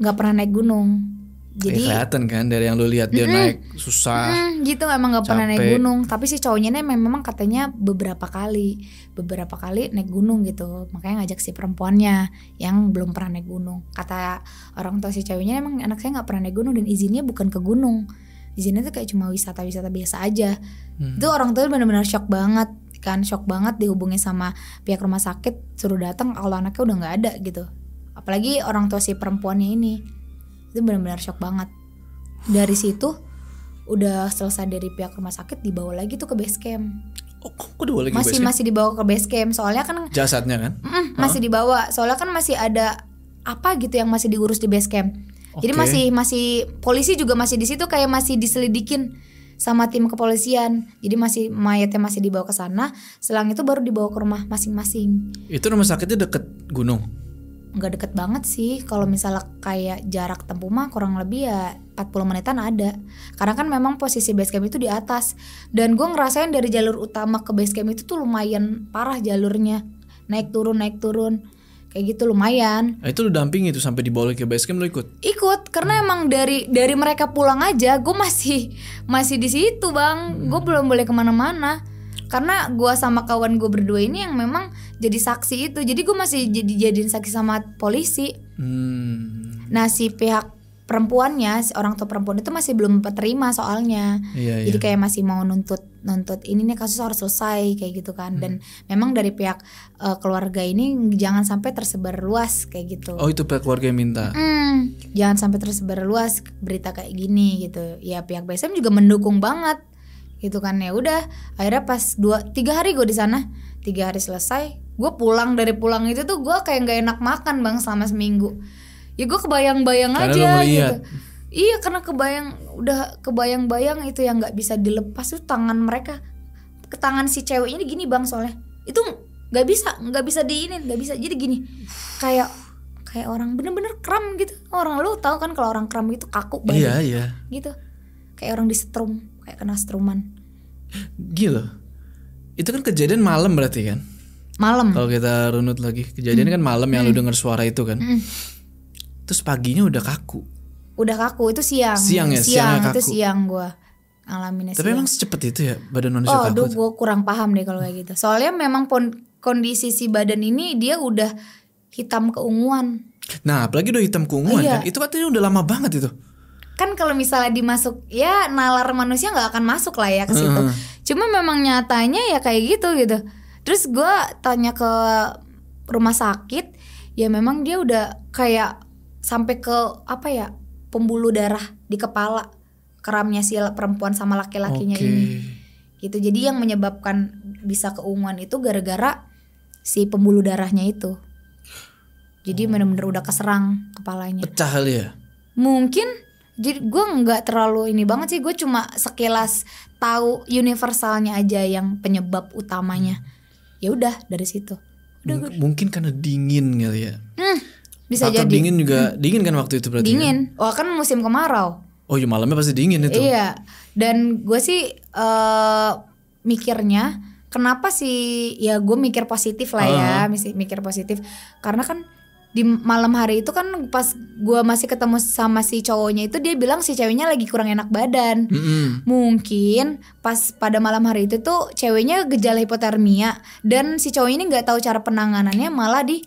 Speaker 1: nggak pernah naik gunung jadi ya, kelihatan
Speaker 2: kan dari yang lu lihat dia mm, naik susah mm,
Speaker 1: gitu emang nggak pernah naik gunung tapi si cowoknya ini memang katanya beberapa kali beberapa kali naik gunung gitu makanya ngajak si perempuannya yang belum pernah naik gunung kata orang tua si cowoknya emang anak saya nggak pernah naik gunung dan izinnya bukan ke gunung izinnya tuh kayak cuma wisata-wisata biasa aja hmm. itu orang tua benar-benar shock banget kan shock banget dihubungi sama pihak rumah sakit suruh datang kalau anaknya udah nggak ada gitu apalagi orang tua si perempuannya ini itu benar-benar shock banget dari situ udah selesai dari pihak rumah sakit dibawa lagi tuh ke base camp
Speaker 2: Oh, kok lagi masih masih
Speaker 1: dibawa ke base camp soalnya kan jasadnya kan mm, masih huh? dibawa soalnya kan masih ada apa gitu yang masih diurus di base camp okay. jadi masih masih polisi juga masih di situ kayak masih diselidikin sama tim kepolisian jadi masih mayatnya masih dibawa ke sana selang itu baru dibawa ke rumah masing-masing
Speaker 2: itu rumah sakitnya deket gunung
Speaker 1: nggak deket banget sih kalau misalnya kayak jarak tempuh mah kurang lebih ya 40 menitan ada karena kan memang posisi base camp itu di atas dan gue ngerasain dari jalur utama ke base camp itu tuh lumayan parah jalurnya naik turun naik turun kayak gitu lumayan.
Speaker 2: Nah, itu lu damping itu sampai dibawa ke base camp lu ikut?
Speaker 1: Ikut karena hmm. emang dari dari mereka pulang aja gue masih masih di situ bang, hmm. gue belum boleh kemana-mana karena gue sama kawan gue berdua ini yang memang jadi saksi itu jadi gue masih jadi jadiin saksi sama polisi hmm. nah si pihak perempuannya si orang tua perempuan itu masih belum terima soalnya iya, jadi iya. kayak masih mau nuntut nuntut ini nih kasus harus selesai kayak gitu kan hmm. dan memang dari pihak uh, keluarga ini jangan sampai tersebar luas kayak gitu oh
Speaker 2: itu pihak keluarga yang minta
Speaker 1: mm, jangan sampai tersebar luas berita kayak gini gitu ya pihak BSM juga mendukung banget gitu kan ya udah akhirnya pas dua tiga hari gue di sana tiga hari selesai gue pulang dari pulang itu tuh gue kayak nggak enak makan bang selama seminggu ya gue kebayang-bayang aja gitu iya karena kebayang udah kebayang-bayang itu yang nggak bisa dilepas tuh tangan mereka ke tangan si cewek ini gini bang soalnya itu nggak bisa nggak bisa diinin nggak bisa jadi gini kayak kayak orang bener-bener kram gitu orang lu tahu kan kalau orang kram gitu kaku banget iya, iya. gitu kayak orang disetrum kayak kena struman.
Speaker 2: Gila. Itu kan kejadian malam berarti kan? Malam. Kalau kita runut lagi, kejadian hmm. kan malam yang hmm. lu denger suara itu kan. Hmm. Terus paginya udah kaku.
Speaker 1: Udah kaku itu siang. Siang ya, siang, siang kaku. itu siang gua ngalamin Tapi siang. emang
Speaker 2: secepat itu ya badan manusia oh, kaku? Oh,
Speaker 1: gue kurang paham deh kalau kayak gitu. Soalnya memang pon kondisi si badan ini dia udah hitam keunguan.
Speaker 2: Nah, apalagi udah hitam keunguan oh, iya. kan. Itu katanya udah lama banget itu
Speaker 1: kan kalau misalnya dimasuk ya nalar manusia nggak akan masuk lah ya ke situ. Uh. Cuma memang nyatanya ya kayak gitu gitu. Terus gue tanya ke rumah sakit, ya memang dia udah kayak sampai ke apa ya pembuluh darah di kepala keramnya si perempuan sama laki-lakinya okay. ini. Gitu. Jadi yang menyebabkan bisa keunguan itu gara-gara si pembuluh darahnya itu. Jadi oh. bener-bener udah keserang kepalanya. Pecah kali ya? Mungkin jadi gue nggak terlalu ini banget sih gue cuma sekilas tahu universalnya aja yang penyebab utamanya ya udah dari situ
Speaker 2: udah mungkin, gue... mungkin karena dingin kali ya
Speaker 1: hmm, bisa Atau jadi dingin
Speaker 2: juga hmm. dingin kan waktu itu berarti ya? dingin
Speaker 1: kan? oh kan musim kemarau
Speaker 2: oh ya malamnya pasti dingin itu iya
Speaker 1: dan gue sih uh, mikirnya kenapa sih ya gue mikir positif lah uh. ya mikir positif karena kan di malam hari itu kan pas gue masih ketemu sama si cowoknya itu dia bilang si ceweknya lagi kurang enak badan mm -hmm. mungkin pas pada malam hari itu tuh ceweknya gejala hipotermia dan si cowok ini nggak tahu cara penanganannya malah di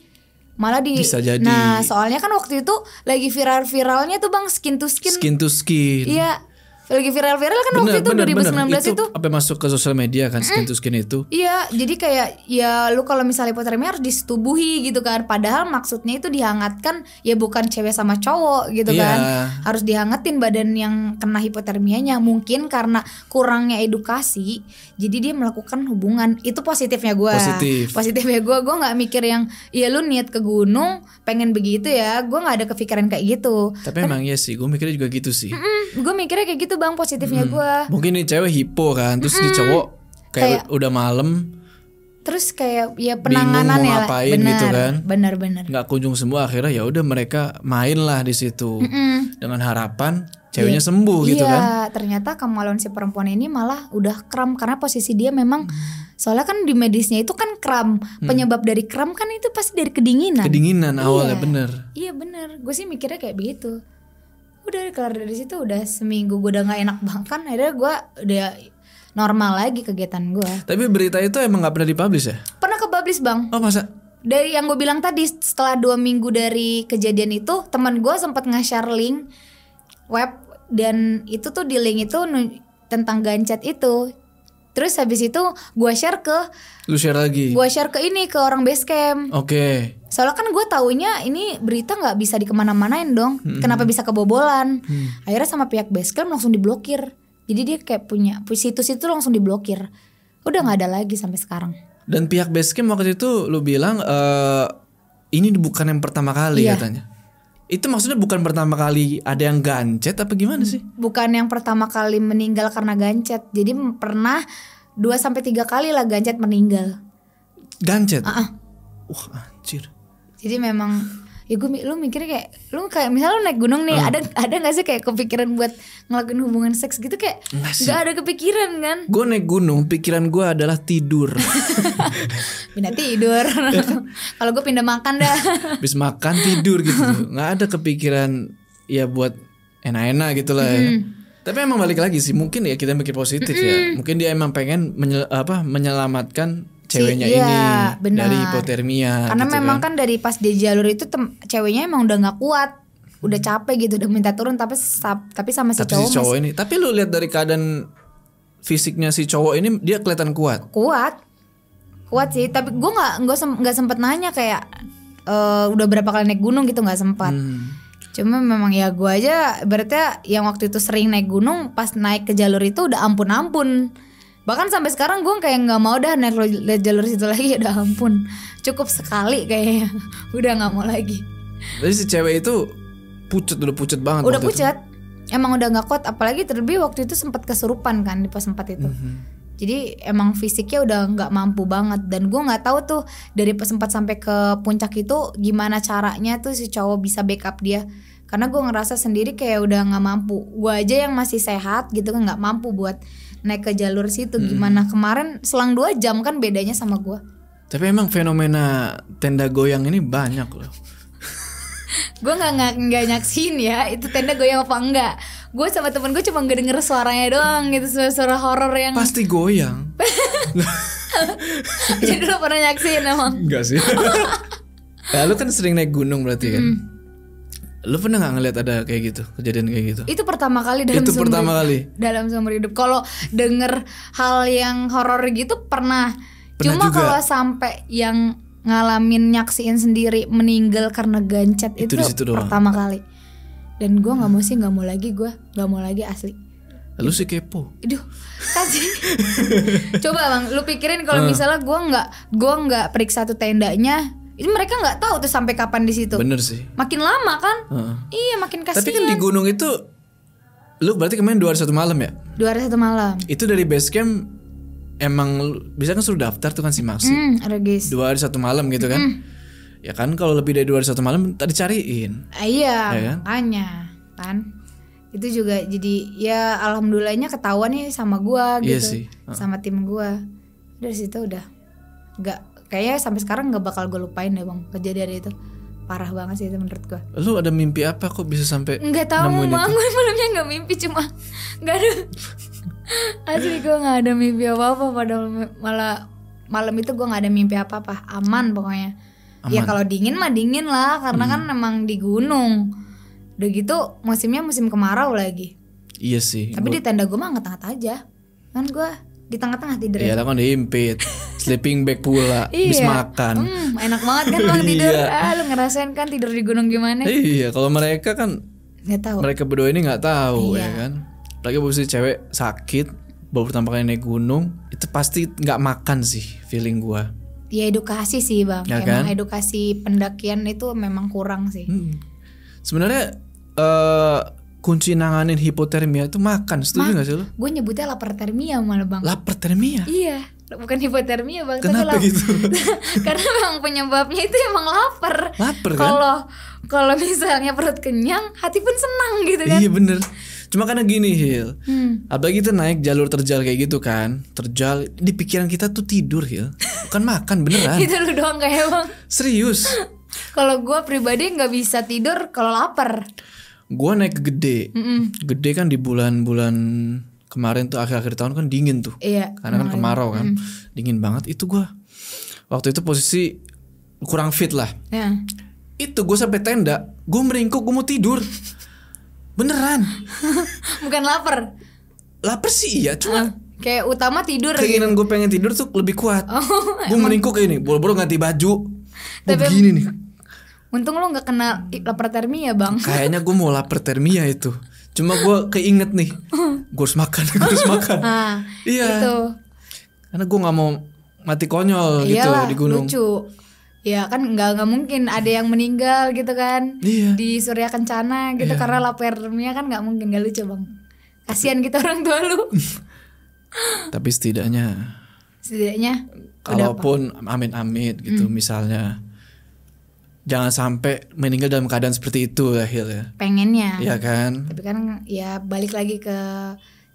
Speaker 1: malah di bisa jadi nah soalnya kan waktu itu lagi viral viralnya tuh bang skin to skin skin
Speaker 2: to skin
Speaker 1: iya lagi viral-viral kan bener, waktu itu bener, 2019 bener. itu, itu
Speaker 2: apa masuk ke sosial media kan skin mm, to skin itu
Speaker 1: iya jadi kayak ya lu kalau misalnya hipotermia harus disetubuhi gitu kan padahal maksudnya itu dihangatkan ya bukan cewek sama cowok gitu yeah. kan harus dihangatin badan yang kena hipotermianya mungkin karena kurangnya edukasi jadi dia melakukan hubungan itu positifnya gue positif positifnya gue gue nggak mikir yang ya lu niat ke gunung pengen begitu ya gue nggak ada kepikiran kayak gitu tapi
Speaker 2: emang iya sih gue mikirnya juga gitu sih mm
Speaker 1: -mm, gue mikirnya kayak gitu itu bang positifnya hmm. gue
Speaker 2: mungkin ini cewek hipo kan terus hmm. cowok kayak, kayak udah malam
Speaker 1: terus kayak ya penanganan ya ngapain bener, gitu kan benar-benar
Speaker 2: nggak kunjung sembuh akhirnya ya udah mereka main lah di situ hmm. dengan harapan ceweknya ya, sembuh gitu iya, gitu kan
Speaker 1: ternyata kamu kemaluan si perempuan ini malah udah kram karena posisi dia memang hmm. soalnya kan di medisnya itu kan kram hmm. penyebab hmm. dari kram kan itu pasti dari kedinginan kedinginan iya. awalnya iya. bener iya bener gue sih mikirnya kayak begitu udah kelar dari situ udah seminggu gue udah gak enak banget kan akhirnya gue udah normal lagi kegiatan gue
Speaker 2: tapi berita itu emang nggak pernah dipublish ya
Speaker 1: pernah ke publish bang oh masa dari yang gue bilang tadi setelah dua minggu dari kejadian itu teman gue sempat nge-share link web dan itu tuh di link itu tentang gancet itu Terus habis itu gue share ke
Speaker 2: Lu share lagi?
Speaker 1: Gue share ke ini, ke orang Basecamp Oke okay. Soalnya kan gue taunya ini berita gak bisa dikemana-manain dong mm -hmm. Kenapa bisa kebobolan mm. Akhirnya sama pihak Basecamp langsung diblokir Jadi dia kayak punya situs itu langsung diblokir Udah gak ada lagi sampai sekarang
Speaker 2: Dan pihak Basecamp waktu itu lu bilang uh, Ini bukan yang pertama kali iya. katanya itu maksudnya bukan pertama kali ada yang gancet apa gimana sih?
Speaker 1: Bukan yang pertama kali meninggal karena gancet. Jadi pernah 2 sampai 3 kali lah gancet meninggal.
Speaker 2: Gancet? Uh -uh. Wah, anjir.
Speaker 1: Jadi memang ya gue lu mikirnya kayak lu kayak misalnya lu naik gunung nih hmm. ada ada nggak sih kayak kepikiran buat ngelakuin hubungan seks gitu kayak nggak ada kepikiran kan
Speaker 2: gue naik gunung pikiran gue adalah tidur
Speaker 1: [LAUGHS] pindah tidur [LAUGHS] kalau gue pindah makan dah [LAUGHS]
Speaker 2: bis makan tidur gitu nggak ada kepikiran ya buat enak-enak gitulah. lah ya. Hmm. Tapi emang balik lagi sih, mungkin ya kita mikir positif mm ya. Hmm. Mungkin dia emang pengen menyel, apa menyelamatkan
Speaker 1: ceweknya iya, ini bener. dari hipotermia karena gitu memang kan. kan dari pas di jalur itu tem ceweknya emang udah nggak kuat udah hmm. capek gitu udah minta turun tapi tapi sama si tapi cowok, si cowok masih, ini tapi lu
Speaker 2: lihat dari keadaan fisiknya si cowok ini dia kelihatan kuat
Speaker 1: kuat kuat sih tapi gue nggak nggak sem sempet nanya kayak uh, udah berapa kali naik gunung gitu nggak sempat hmm. Cuma memang ya gue aja berarti yang waktu itu sering naik gunung pas naik ke jalur itu udah ampun-ampun bahkan sampai sekarang gue kayak nggak mau dah naik jalur situ lagi [LAUGHS] ya ampun cukup sekali kayaknya [LAUGHS] udah nggak mau lagi
Speaker 2: jadi si cewek itu pucet udah pucet banget udah pucet
Speaker 1: itu. emang udah nggak kuat apalagi terlebih waktu itu sempat kesurupan kan di pos empat itu mm -hmm. jadi emang fisiknya udah nggak mampu banget dan gue nggak tahu tuh dari pos empat sampai ke puncak itu gimana caranya tuh si cowok bisa backup dia karena gue ngerasa sendiri kayak udah nggak mampu gue aja yang masih sehat gitu kan nggak mampu buat naik ke jalur situ hmm. gimana kemarin selang dua jam kan bedanya sama gue
Speaker 2: tapi emang fenomena tenda goyang ini banyak loh
Speaker 1: [LAUGHS] gue nggak nggak nggak nyaksin ya itu tenda goyang apa enggak gue sama temen gue cuma nggak denger suaranya doang gitu suara, -suara horor yang pasti
Speaker 2: goyang
Speaker 1: [LAUGHS] jadi lo pernah nyaksin emang
Speaker 2: enggak sih Nah, [LAUGHS] kan sering naik gunung berarti kan? hmm. Lu pernah nggak ngeliat ada kayak gitu kejadian kayak gitu?
Speaker 1: Itu pertama kali dalam itu sumber, pertama kali dalam seumur hidup. Kalau denger hal yang horor gitu pernah. pernah Cuma kalau sampai yang ngalamin nyaksiin sendiri meninggal karena gancet itu, itu pertama kali. Dan gue nggak mau sih nggak mau lagi gue nggak mau lagi asli.
Speaker 2: Lu sih kepo. Aduh, kasih.
Speaker 1: [LAUGHS] Coba bang, lu pikirin kalau uh. misalnya gue nggak gue nggak periksa tuh tendanya, ini mereka nggak tahu tuh sampai kapan di situ. Bener sih. Makin lama kan? Uh. Iya, makin kasihan. Tapi kan di gunung
Speaker 2: itu lu berarti kemarin dua hari satu malam ya?
Speaker 1: Dua hari satu malam.
Speaker 2: Itu dari base camp emang bisa kan suruh daftar tuh kan si Maxi.
Speaker 1: Hmm, ada regis.
Speaker 2: Dua hari satu malam gitu kan? Hmm. Ya kan kalau lebih dari dua hari satu malam tadi cariin.
Speaker 1: Uh, ah, iya, ya kan? makanya kan. Itu juga jadi ya alhamdulillahnya ketahuan nih sama gua iya gitu. Iya sih. Uh. Sama tim gua. Dari situ udah nggak kayaknya sampai sekarang nggak bakal gue lupain deh bang kejadian itu parah banget sih itu menurut gue.
Speaker 2: Lu ada mimpi apa kok bisa sampai nggak tahu bangun [LAUGHS]
Speaker 1: malamnya nggak mimpi cuma nggak ada asli gue nggak ada mimpi apa apa pada malah malam itu gue nggak ada mimpi apa apa aman pokoknya. Ya, aman. Ya kalau dingin mah dingin lah karena kan hmm. kan emang di gunung. Udah gitu musimnya musim kemarau lagi.
Speaker 2: Iya sih. Tapi gua... di
Speaker 1: tenda gue mah nggak tengah aja. Kan gue di tengah-tengah tidur. Iya, ya.
Speaker 2: kan diimpit. [LAUGHS] sleeping bag pula iya. bis makan
Speaker 1: Hmm, enak banget kan bang [LAUGHS] tidur iya. ah lu ngerasain kan tidur di gunung gimana iya
Speaker 2: kalau mereka kan nggak tahu mereka berdua ini nggak tahu ya iya. ya kan lagi posisi cewek sakit baru pertama kali naik gunung itu pasti nggak makan sih feeling gua
Speaker 1: ya edukasi sih bang ya emang kan? edukasi pendakian itu memang kurang sih hmm.
Speaker 2: sebenarnya uh, kunci nanganin hipotermia itu makan setuju nggak sih lo?
Speaker 1: Gue nyebutnya lapartermia malah bang. Lapartermia? Iya bukan hipotermia bang Kenapa tapi gitu? [LAUGHS] karena bang penyebabnya itu emang lapar
Speaker 2: lapar kan kalau
Speaker 1: kalau misalnya perut kenyang hati pun senang gitu kan iya bener
Speaker 2: cuma karena gini Hil hmm. apalagi kita naik jalur terjal kayak gitu kan terjal di pikiran kita tuh tidur Hil bukan makan beneran [LAUGHS] itu lu
Speaker 1: doang kayak ya, bang serius [LAUGHS] kalau gue pribadi nggak bisa tidur kalau lapar
Speaker 2: gue naik gede mm -mm. gede kan di bulan-bulan kemarin tuh akhir-akhir tahun kan dingin tuh.
Speaker 1: Iya. Karena kan kemarau kan. Mm.
Speaker 2: Dingin banget itu gua. Waktu itu posisi kurang fit lah. Iya. Itu gue sampai tenda,
Speaker 1: gue meringkuk, gue mau tidur. Beneran. [LAUGHS] Bukan lapar. Lapar sih iya, cuma uh, kayak utama tidur. Keinginan gitu. gue pengen tidur tuh lebih kuat. Oh, gue meringkuk
Speaker 2: kayak ini, bolu-bolu ganti baju.
Speaker 1: Oh, Tapi oh, begini nih. Untung lo nggak kena lapar termia bang.
Speaker 2: Kayaknya gue mau lapar termia itu cuma gue keinget nih [LAUGHS] gue harus makan [LAUGHS] gue harus makan
Speaker 1: nah, [LAUGHS] iya gitu.
Speaker 2: karena gue nggak mau mati konyol gitu Iyalah, gitu di gunung lucu
Speaker 1: ya kan nggak nggak mungkin ada yang meninggal gitu kan iya. di Surya Kencana gitu iya. karena lapernya kan nggak mungkin gak lucu bang kasihan kita gitu orang tua lu
Speaker 2: tapi setidaknya
Speaker 1: setidaknya kalaupun
Speaker 2: amin amin gitu hmm. misalnya jangan sampai meninggal dalam keadaan seperti itu akhirnya.
Speaker 1: Pengennya. Iya kan. Tapi kan ya balik lagi ke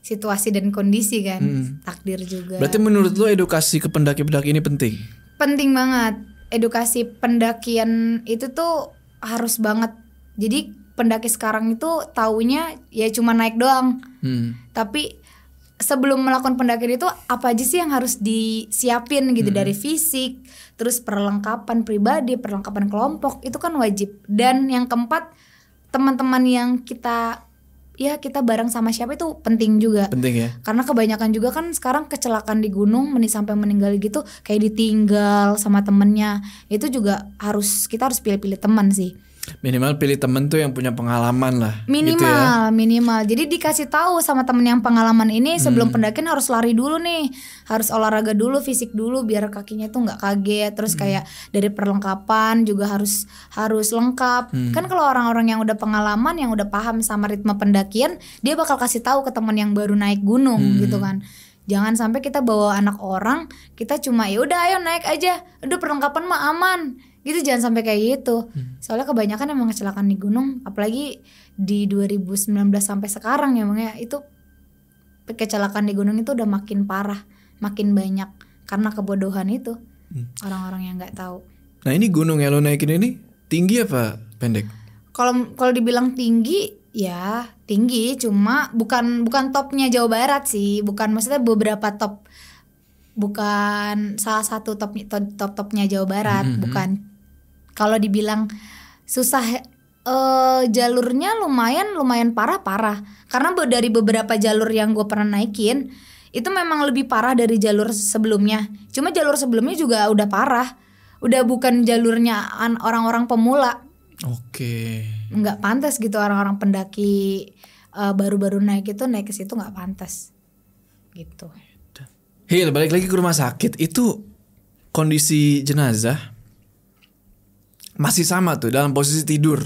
Speaker 1: situasi dan kondisi kan, hmm. takdir juga. Berarti
Speaker 2: menurut lo edukasi ke pendaki-pendaki ini penting?
Speaker 1: Penting banget. Edukasi pendakian itu tuh harus banget. Jadi pendaki sekarang itu taunya ya cuma naik doang. Hmm. Tapi sebelum melakukan pendakian itu apa aja sih yang harus disiapin gitu hmm. dari fisik, terus perlengkapan pribadi, perlengkapan kelompok itu kan wajib. Dan yang keempat teman-teman yang kita ya kita bareng sama siapa itu penting juga. Penting ya. Karena kebanyakan juga kan sekarang kecelakaan di gunung meni sampai meninggal gitu kayak ditinggal sama temennya itu juga harus kita harus pilih-pilih teman sih.
Speaker 2: Minimal pilih temen tuh yang punya pengalaman lah. Minimal, gitu ya.
Speaker 1: minimal. Jadi dikasih tahu sama temen yang pengalaman ini sebelum hmm. pendakian harus lari dulu nih, harus olahraga dulu, fisik dulu biar kakinya tuh nggak kaget. Terus hmm. kayak dari perlengkapan juga harus harus lengkap. Hmm. Kan kalau orang-orang yang udah pengalaman, yang udah paham sama ritme pendakian, dia bakal kasih tahu ke temen yang baru naik gunung hmm. gitu kan jangan sampai kita bawa anak orang kita cuma ya udah ayo naik aja udah perlengkapan mah aman gitu jangan sampai kayak gitu hmm. soalnya kebanyakan emang kecelakaan di gunung apalagi di 2019 sampai sekarang ya emangnya itu kecelakaan di gunung itu udah makin parah makin banyak karena kebodohan itu hmm. orang-orang hmm. yang nggak tahu
Speaker 2: nah ini gunung yang lo naikin ini tinggi apa pendek
Speaker 1: kalau kalau dibilang tinggi ya tinggi cuma bukan bukan topnya Jawa Barat sih bukan maksudnya beberapa top bukan salah satu top top top topnya Jawa Barat mm -hmm. bukan kalau dibilang susah uh, jalurnya lumayan lumayan parah parah karena dari beberapa jalur yang gue pernah naikin itu memang lebih parah dari jalur sebelumnya. Cuma jalur sebelumnya juga udah parah, udah bukan jalurnya orang-orang pemula.
Speaker 2: Oke.
Speaker 1: Okay. Nggak pantas gitu orang-orang pendaki eh, baru-baru uh, naik itu naik ke situ nggak pantas, gitu.
Speaker 2: Hil balik lagi ke rumah sakit itu kondisi jenazah masih sama tuh dalam posisi tidur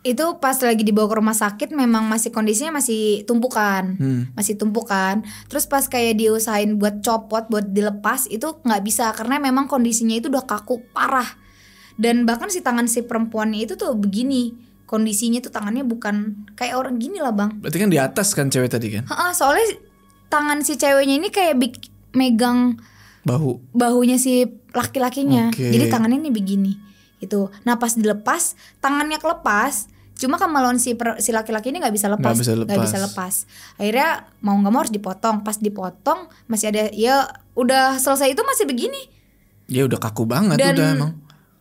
Speaker 1: itu pas lagi dibawa ke rumah sakit memang masih kondisinya masih tumpukan hmm. masih tumpukan terus pas kayak diusahain buat copot buat dilepas itu nggak bisa karena memang kondisinya itu udah kaku parah dan bahkan si tangan si perempuannya itu tuh begini kondisinya tuh tangannya bukan kayak orang gini lah bang
Speaker 2: berarti kan di atas kan cewek tadi kan
Speaker 1: Heeh, soalnya tangan si ceweknya ini kayak megang bahu bahunya si laki-lakinya okay. jadi tangannya ini begini itu napas dilepas tangannya kelepas cuma melon si per, si laki-laki ini nggak bisa lepas nggak bisa lepas. Gak bisa lepas akhirnya mau nggak mau harus dipotong pas dipotong masih ada ya udah selesai itu masih begini
Speaker 2: ya udah kaku banget Dan udah emang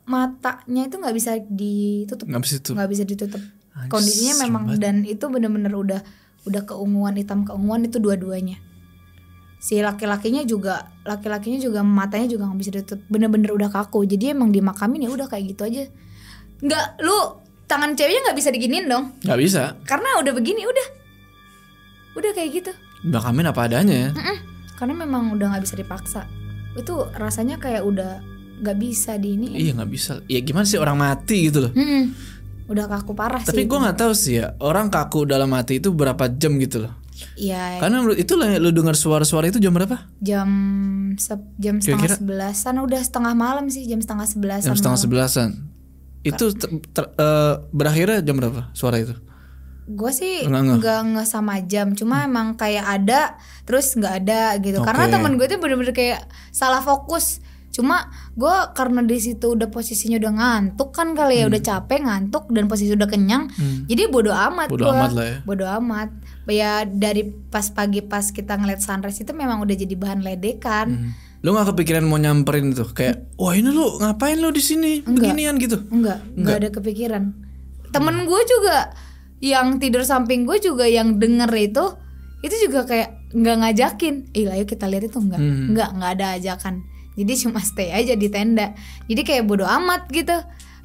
Speaker 1: matanya itu nggak bisa ditutup nggak bisa ditutup, gak bisa ditutup. kondisinya memang dan itu bener-bener udah udah keunguan hitam keunguan itu dua-duanya si laki-lakinya juga laki-lakinya juga matanya juga nggak bisa ditutup bener-bener udah kaku jadi emang dimakamin ya udah kayak gitu aja nggak lu tangan ceweknya nggak bisa diginin dong nggak bisa karena udah begini udah udah kayak gitu
Speaker 2: dimakamin apa adanya mm
Speaker 1: -mm. karena memang udah nggak bisa dipaksa itu rasanya kayak udah nggak bisa di ini iya
Speaker 2: nggak bisa ya gimana sih orang mati gitu loh
Speaker 1: mm -mm. udah kaku parah tapi sih tapi gue nggak
Speaker 2: tahu sih ya orang kaku dalam mati itu berapa jam gitu loh
Speaker 1: Iya. Karena
Speaker 2: menurut itu lo lu dengar suara-suara itu jam berapa?
Speaker 1: Jam se jam setengah Kira-kira? sebelasan udah setengah malam sih jam setengah sebelasan. Jam setengah malam.
Speaker 2: sebelasan. Itu ter, ter, uh, berakhirnya jam berapa suara itu?
Speaker 1: Gue sih nggak nggak sama jam, cuma hmm. emang kayak ada terus nggak ada gitu. Okay. Karena temen gue tuh bener-bener kayak salah fokus. Cuma gue karena di situ udah posisinya udah ngantuk kan kali ya hmm. udah capek ngantuk dan posisi udah kenyang. Hmm. Jadi bodo amat bodo gua. amat lah ya. Bodoh amat ya dari pas pagi pas kita ngeliat sunrise itu memang udah jadi bahan ledekan. Hmm.
Speaker 2: Lu gak kepikiran mau nyamperin tuh kayak
Speaker 1: wah ini lu ngapain lu di sini beginian gitu? Enggak, enggak, ada kepikiran. Temen gue juga yang tidur samping gue juga yang denger itu itu juga kayak nggak ngajakin. Iya, ayo kita lihat itu enggak. Hmm. Enggak, enggak ada ajakan. Jadi cuma stay aja di tenda. Jadi kayak bodo amat gitu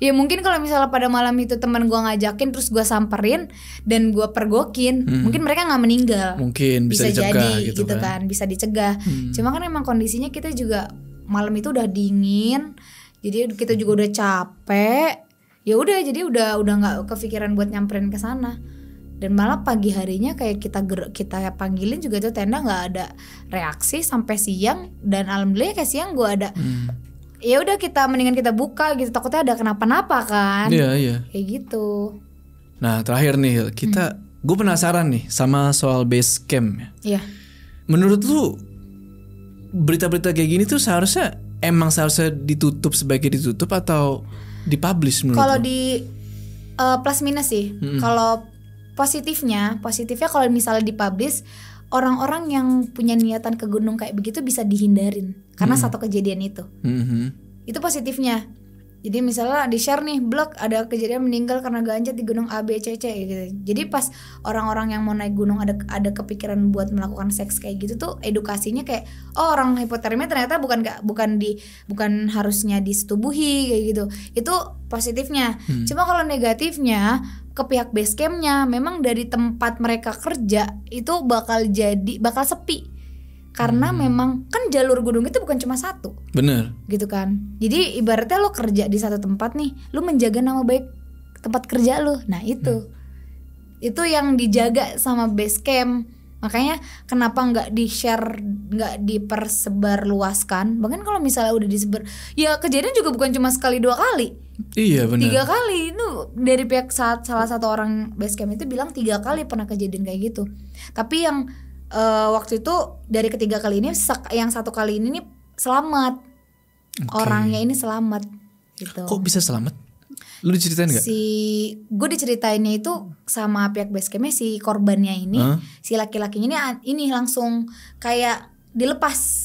Speaker 1: ya mungkin kalau misalnya pada malam itu teman gue ngajakin terus gue samperin dan gue pergokin hmm. mungkin mereka nggak meninggal
Speaker 2: mungkin bisa, bisa dicegah, jadi gitu, gitu kan. kan
Speaker 1: bisa dicegah hmm. cuma kan emang kondisinya kita juga malam itu udah dingin jadi kita juga hmm. udah capek ya udah jadi udah udah nggak kepikiran buat nyamperin ke sana dan malah pagi harinya kayak kita ger kita panggilin juga tuh tenda nggak ada reaksi sampai siang dan alhamdulillah kayak siang gue ada hmm ya udah kita mendingan kita buka gitu takutnya ada kenapa-napa kan iya iya kayak gitu
Speaker 2: nah terakhir nih kita hmm. gue penasaran nih sama soal base camp ya iya menurut lu berita-berita kayak gini tuh seharusnya emang seharusnya ditutup sebagai ditutup atau dipublish menurut kalau
Speaker 1: di uh, plus minus sih hmm. kalau positifnya positifnya kalau misalnya dipublish orang-orang yang punya niatan ke gunung kayak begitu bisa dihindarin karena hmm. satu kejadian itu. Hmm. Itu positifnya. Jadi misalnya di share nih blog ada kejadian meninggal karena ganja di gunung A B C C gitu. Jadi pas orang-orang yang mau naik gunung ada ada kepikiran buat melakukan seks kayak gitu tuh edukasinya kayak oh orang hipotermia ternyata bukan gak, bukan di bukan harusnya disetubuhi kayak gitu. Itu positifnya. Hmm. Cuma kalau negatifnya ke pihak basecampnya memang dari tempat mereka kerja itu bakal jadi bakal sepi karena hmm. memang kan jalur gunung itu bukan cuma satu. Bener. Gitu kan. Jadi ibaratnya lo kerja di satu tempat nih, lo menjaga nama baik tempat kerja lo. Nah itu, hmm. itu yang dijaga sama base camp. Makanya kenapa nggak di share, nggak dipersebar luaskan? Bahkan kalau misalnya udah disebar, ya kejadian juga bukan cuma sekali dua kali.
Speaker 2: Iya benar. Tiga
Speaker 1: kali itu dari pihak saat salah satu orang base camp itu bilang tiga kali pernah kejadian kayak gitu. Tapi yang uh, waktu itu dari ketiga kali ini yang satu kali ini nih selamat okay. orangnya ini selamat gitu kok bisa
Speaker 2: selamat lu diceritain gak? Si
Speaker 1: gue diceritainnya itu sama pihak basecampnya si korbannya ini huh? si laki-lakinya ini ini langsung kayak dilepas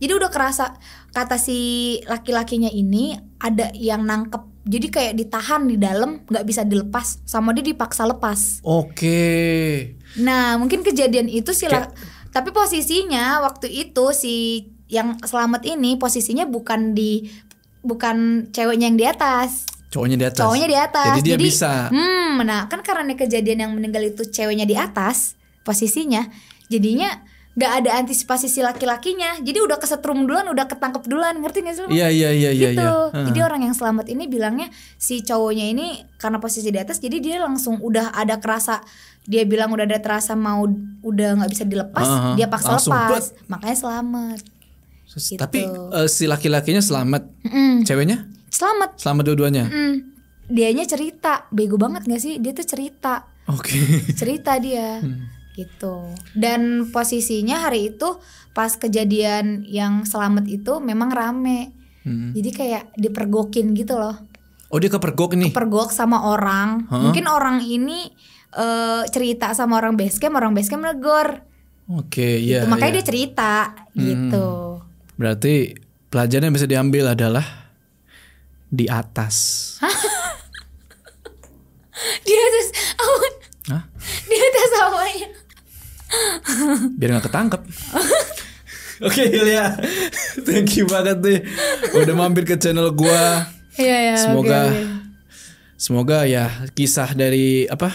Speaker 1: jadi udah kerasa kata si laki-lakinya ini ada yang nangkep jadi kayak ditahan di dalam nggak bisa dilepas sama dia dipaksa lepas
Speaker 2: oke okay.
Speaker 1: nah mungkin kejadian itu sih lah. tapi posisinya waktu itu si yang selamat ini posisinya bukan di bukan ceweknya yang di atas
Speaker 2: cowoknya di atas cowoknya di atas jadi, dia jadi bisa
Speaker 1: hmm nah kan karena kejadian yang meninggal itu ceweknya di atas posisinya jadinya gak ada antisipasi si laki-lakinya jadi udah kesetrum duluan udah ketangkep duluan ngerti gak sih iya
Speaker 2: iya iya iya gitu yeah, Uh. jadi
Speaker 1: orang yang selamat ini bilangnya si cowoknya ini karena posisi di atas jadi dia langsung udah ada kerasa dia bilang udah ada terasa mau udah nggak bisa dilepas uh -huh. dia paksa langsung lepas put. makanya selamat gitu. tapi uh,
Speaker 2: si laki-lakinya selamat mm ceweknya selamat selamat dua-duanya mm
Speaker 1: -mm. dianya cerita bego banget gak sih dia tuh cerita oke okay. [LAUGHS] cerita dia hmm gitu. Dan posisinya hari itu pas kejadian yang selamat itu memang rame. Hmm. Jadi kayak dipergokin gitu loh.
Speaker 2: Oh dia kepergok nih?
Speaker 1: Kepergok sama orang. Huh? Mungkin orang ini uh, cerita sama orang basecamp, orang basecamp menegur
Speaker 2: Oke, okay, gitu. iya. Gitu. Makanya yeah. dia cerita hmm. gitu. Berarti pelajaran yang bisa diambil adalah di atas.
Speaker 1: [LAUGHS] di atas awan. Di atas awan
Speaker 2: biar nggak ketangkep [LAUGHS] Oke okay, Ilya, thank you banget deh udah mampir ke channel gua.
Speaker 1: Iya ya. Semoga okay,
Speaker 2: semoga ya kisah dari apa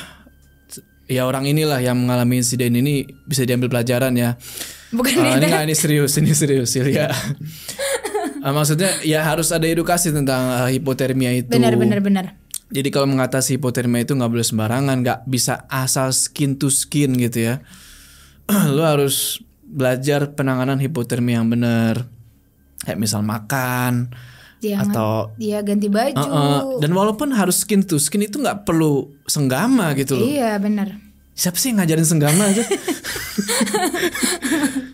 Speaker 2: ya orang inilah yang mengalami insiden ini bisa diambil pelajaran ya. Bukan uh, ini Nah, ini serius, ini serius Ilya. uh, [LAUGHS] ah, maksudnya ya harus ada edukasi tentang uh, hipotermia itu. Benar benar benar. Jadi kalau mengatasi hipotermia itu nggak boleh sembarangan, nggak bisa asal skin to skin gitu ya. [CLEARS THROAT] lu harus belajar penanganan hipotermia yang benar kayak misal makan
Speaker 1: Jangan, atau dia ganti baju uh -uh. dan
Speaker 2: walaupun harus skin to skin itu nggak perlu senggama gitu loh
Speaker 1: iya benar
Speaker 2: siapa sih yang ngajarin senggama aja [LAUGHS]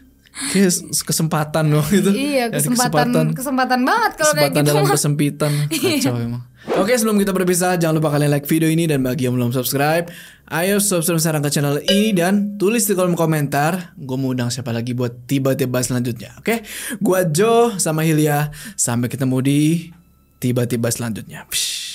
Speaker 2: kayak kesempatan loh gitu. Iya, kesempatan, kesempatan
Speaker 1: kesempatan banget kalau kesempatan kayak gitu. dalam
Speaker 2: kesempitan. [LAUGHS] Iya. Kacau emang. Oke, sebelum kita berpisah, jangan lupa kalian like video ini dan bagi yang belum subscribe, ayo subscribe sekarang ke channel ini dan tulis di kolom komentar, gue mau undang siapa lagi buat tiba-tiba selanjutnya. Oke, gua Jo sama Hilya, sampai ketemu di tiba-tiba selanjutnya. Pssh.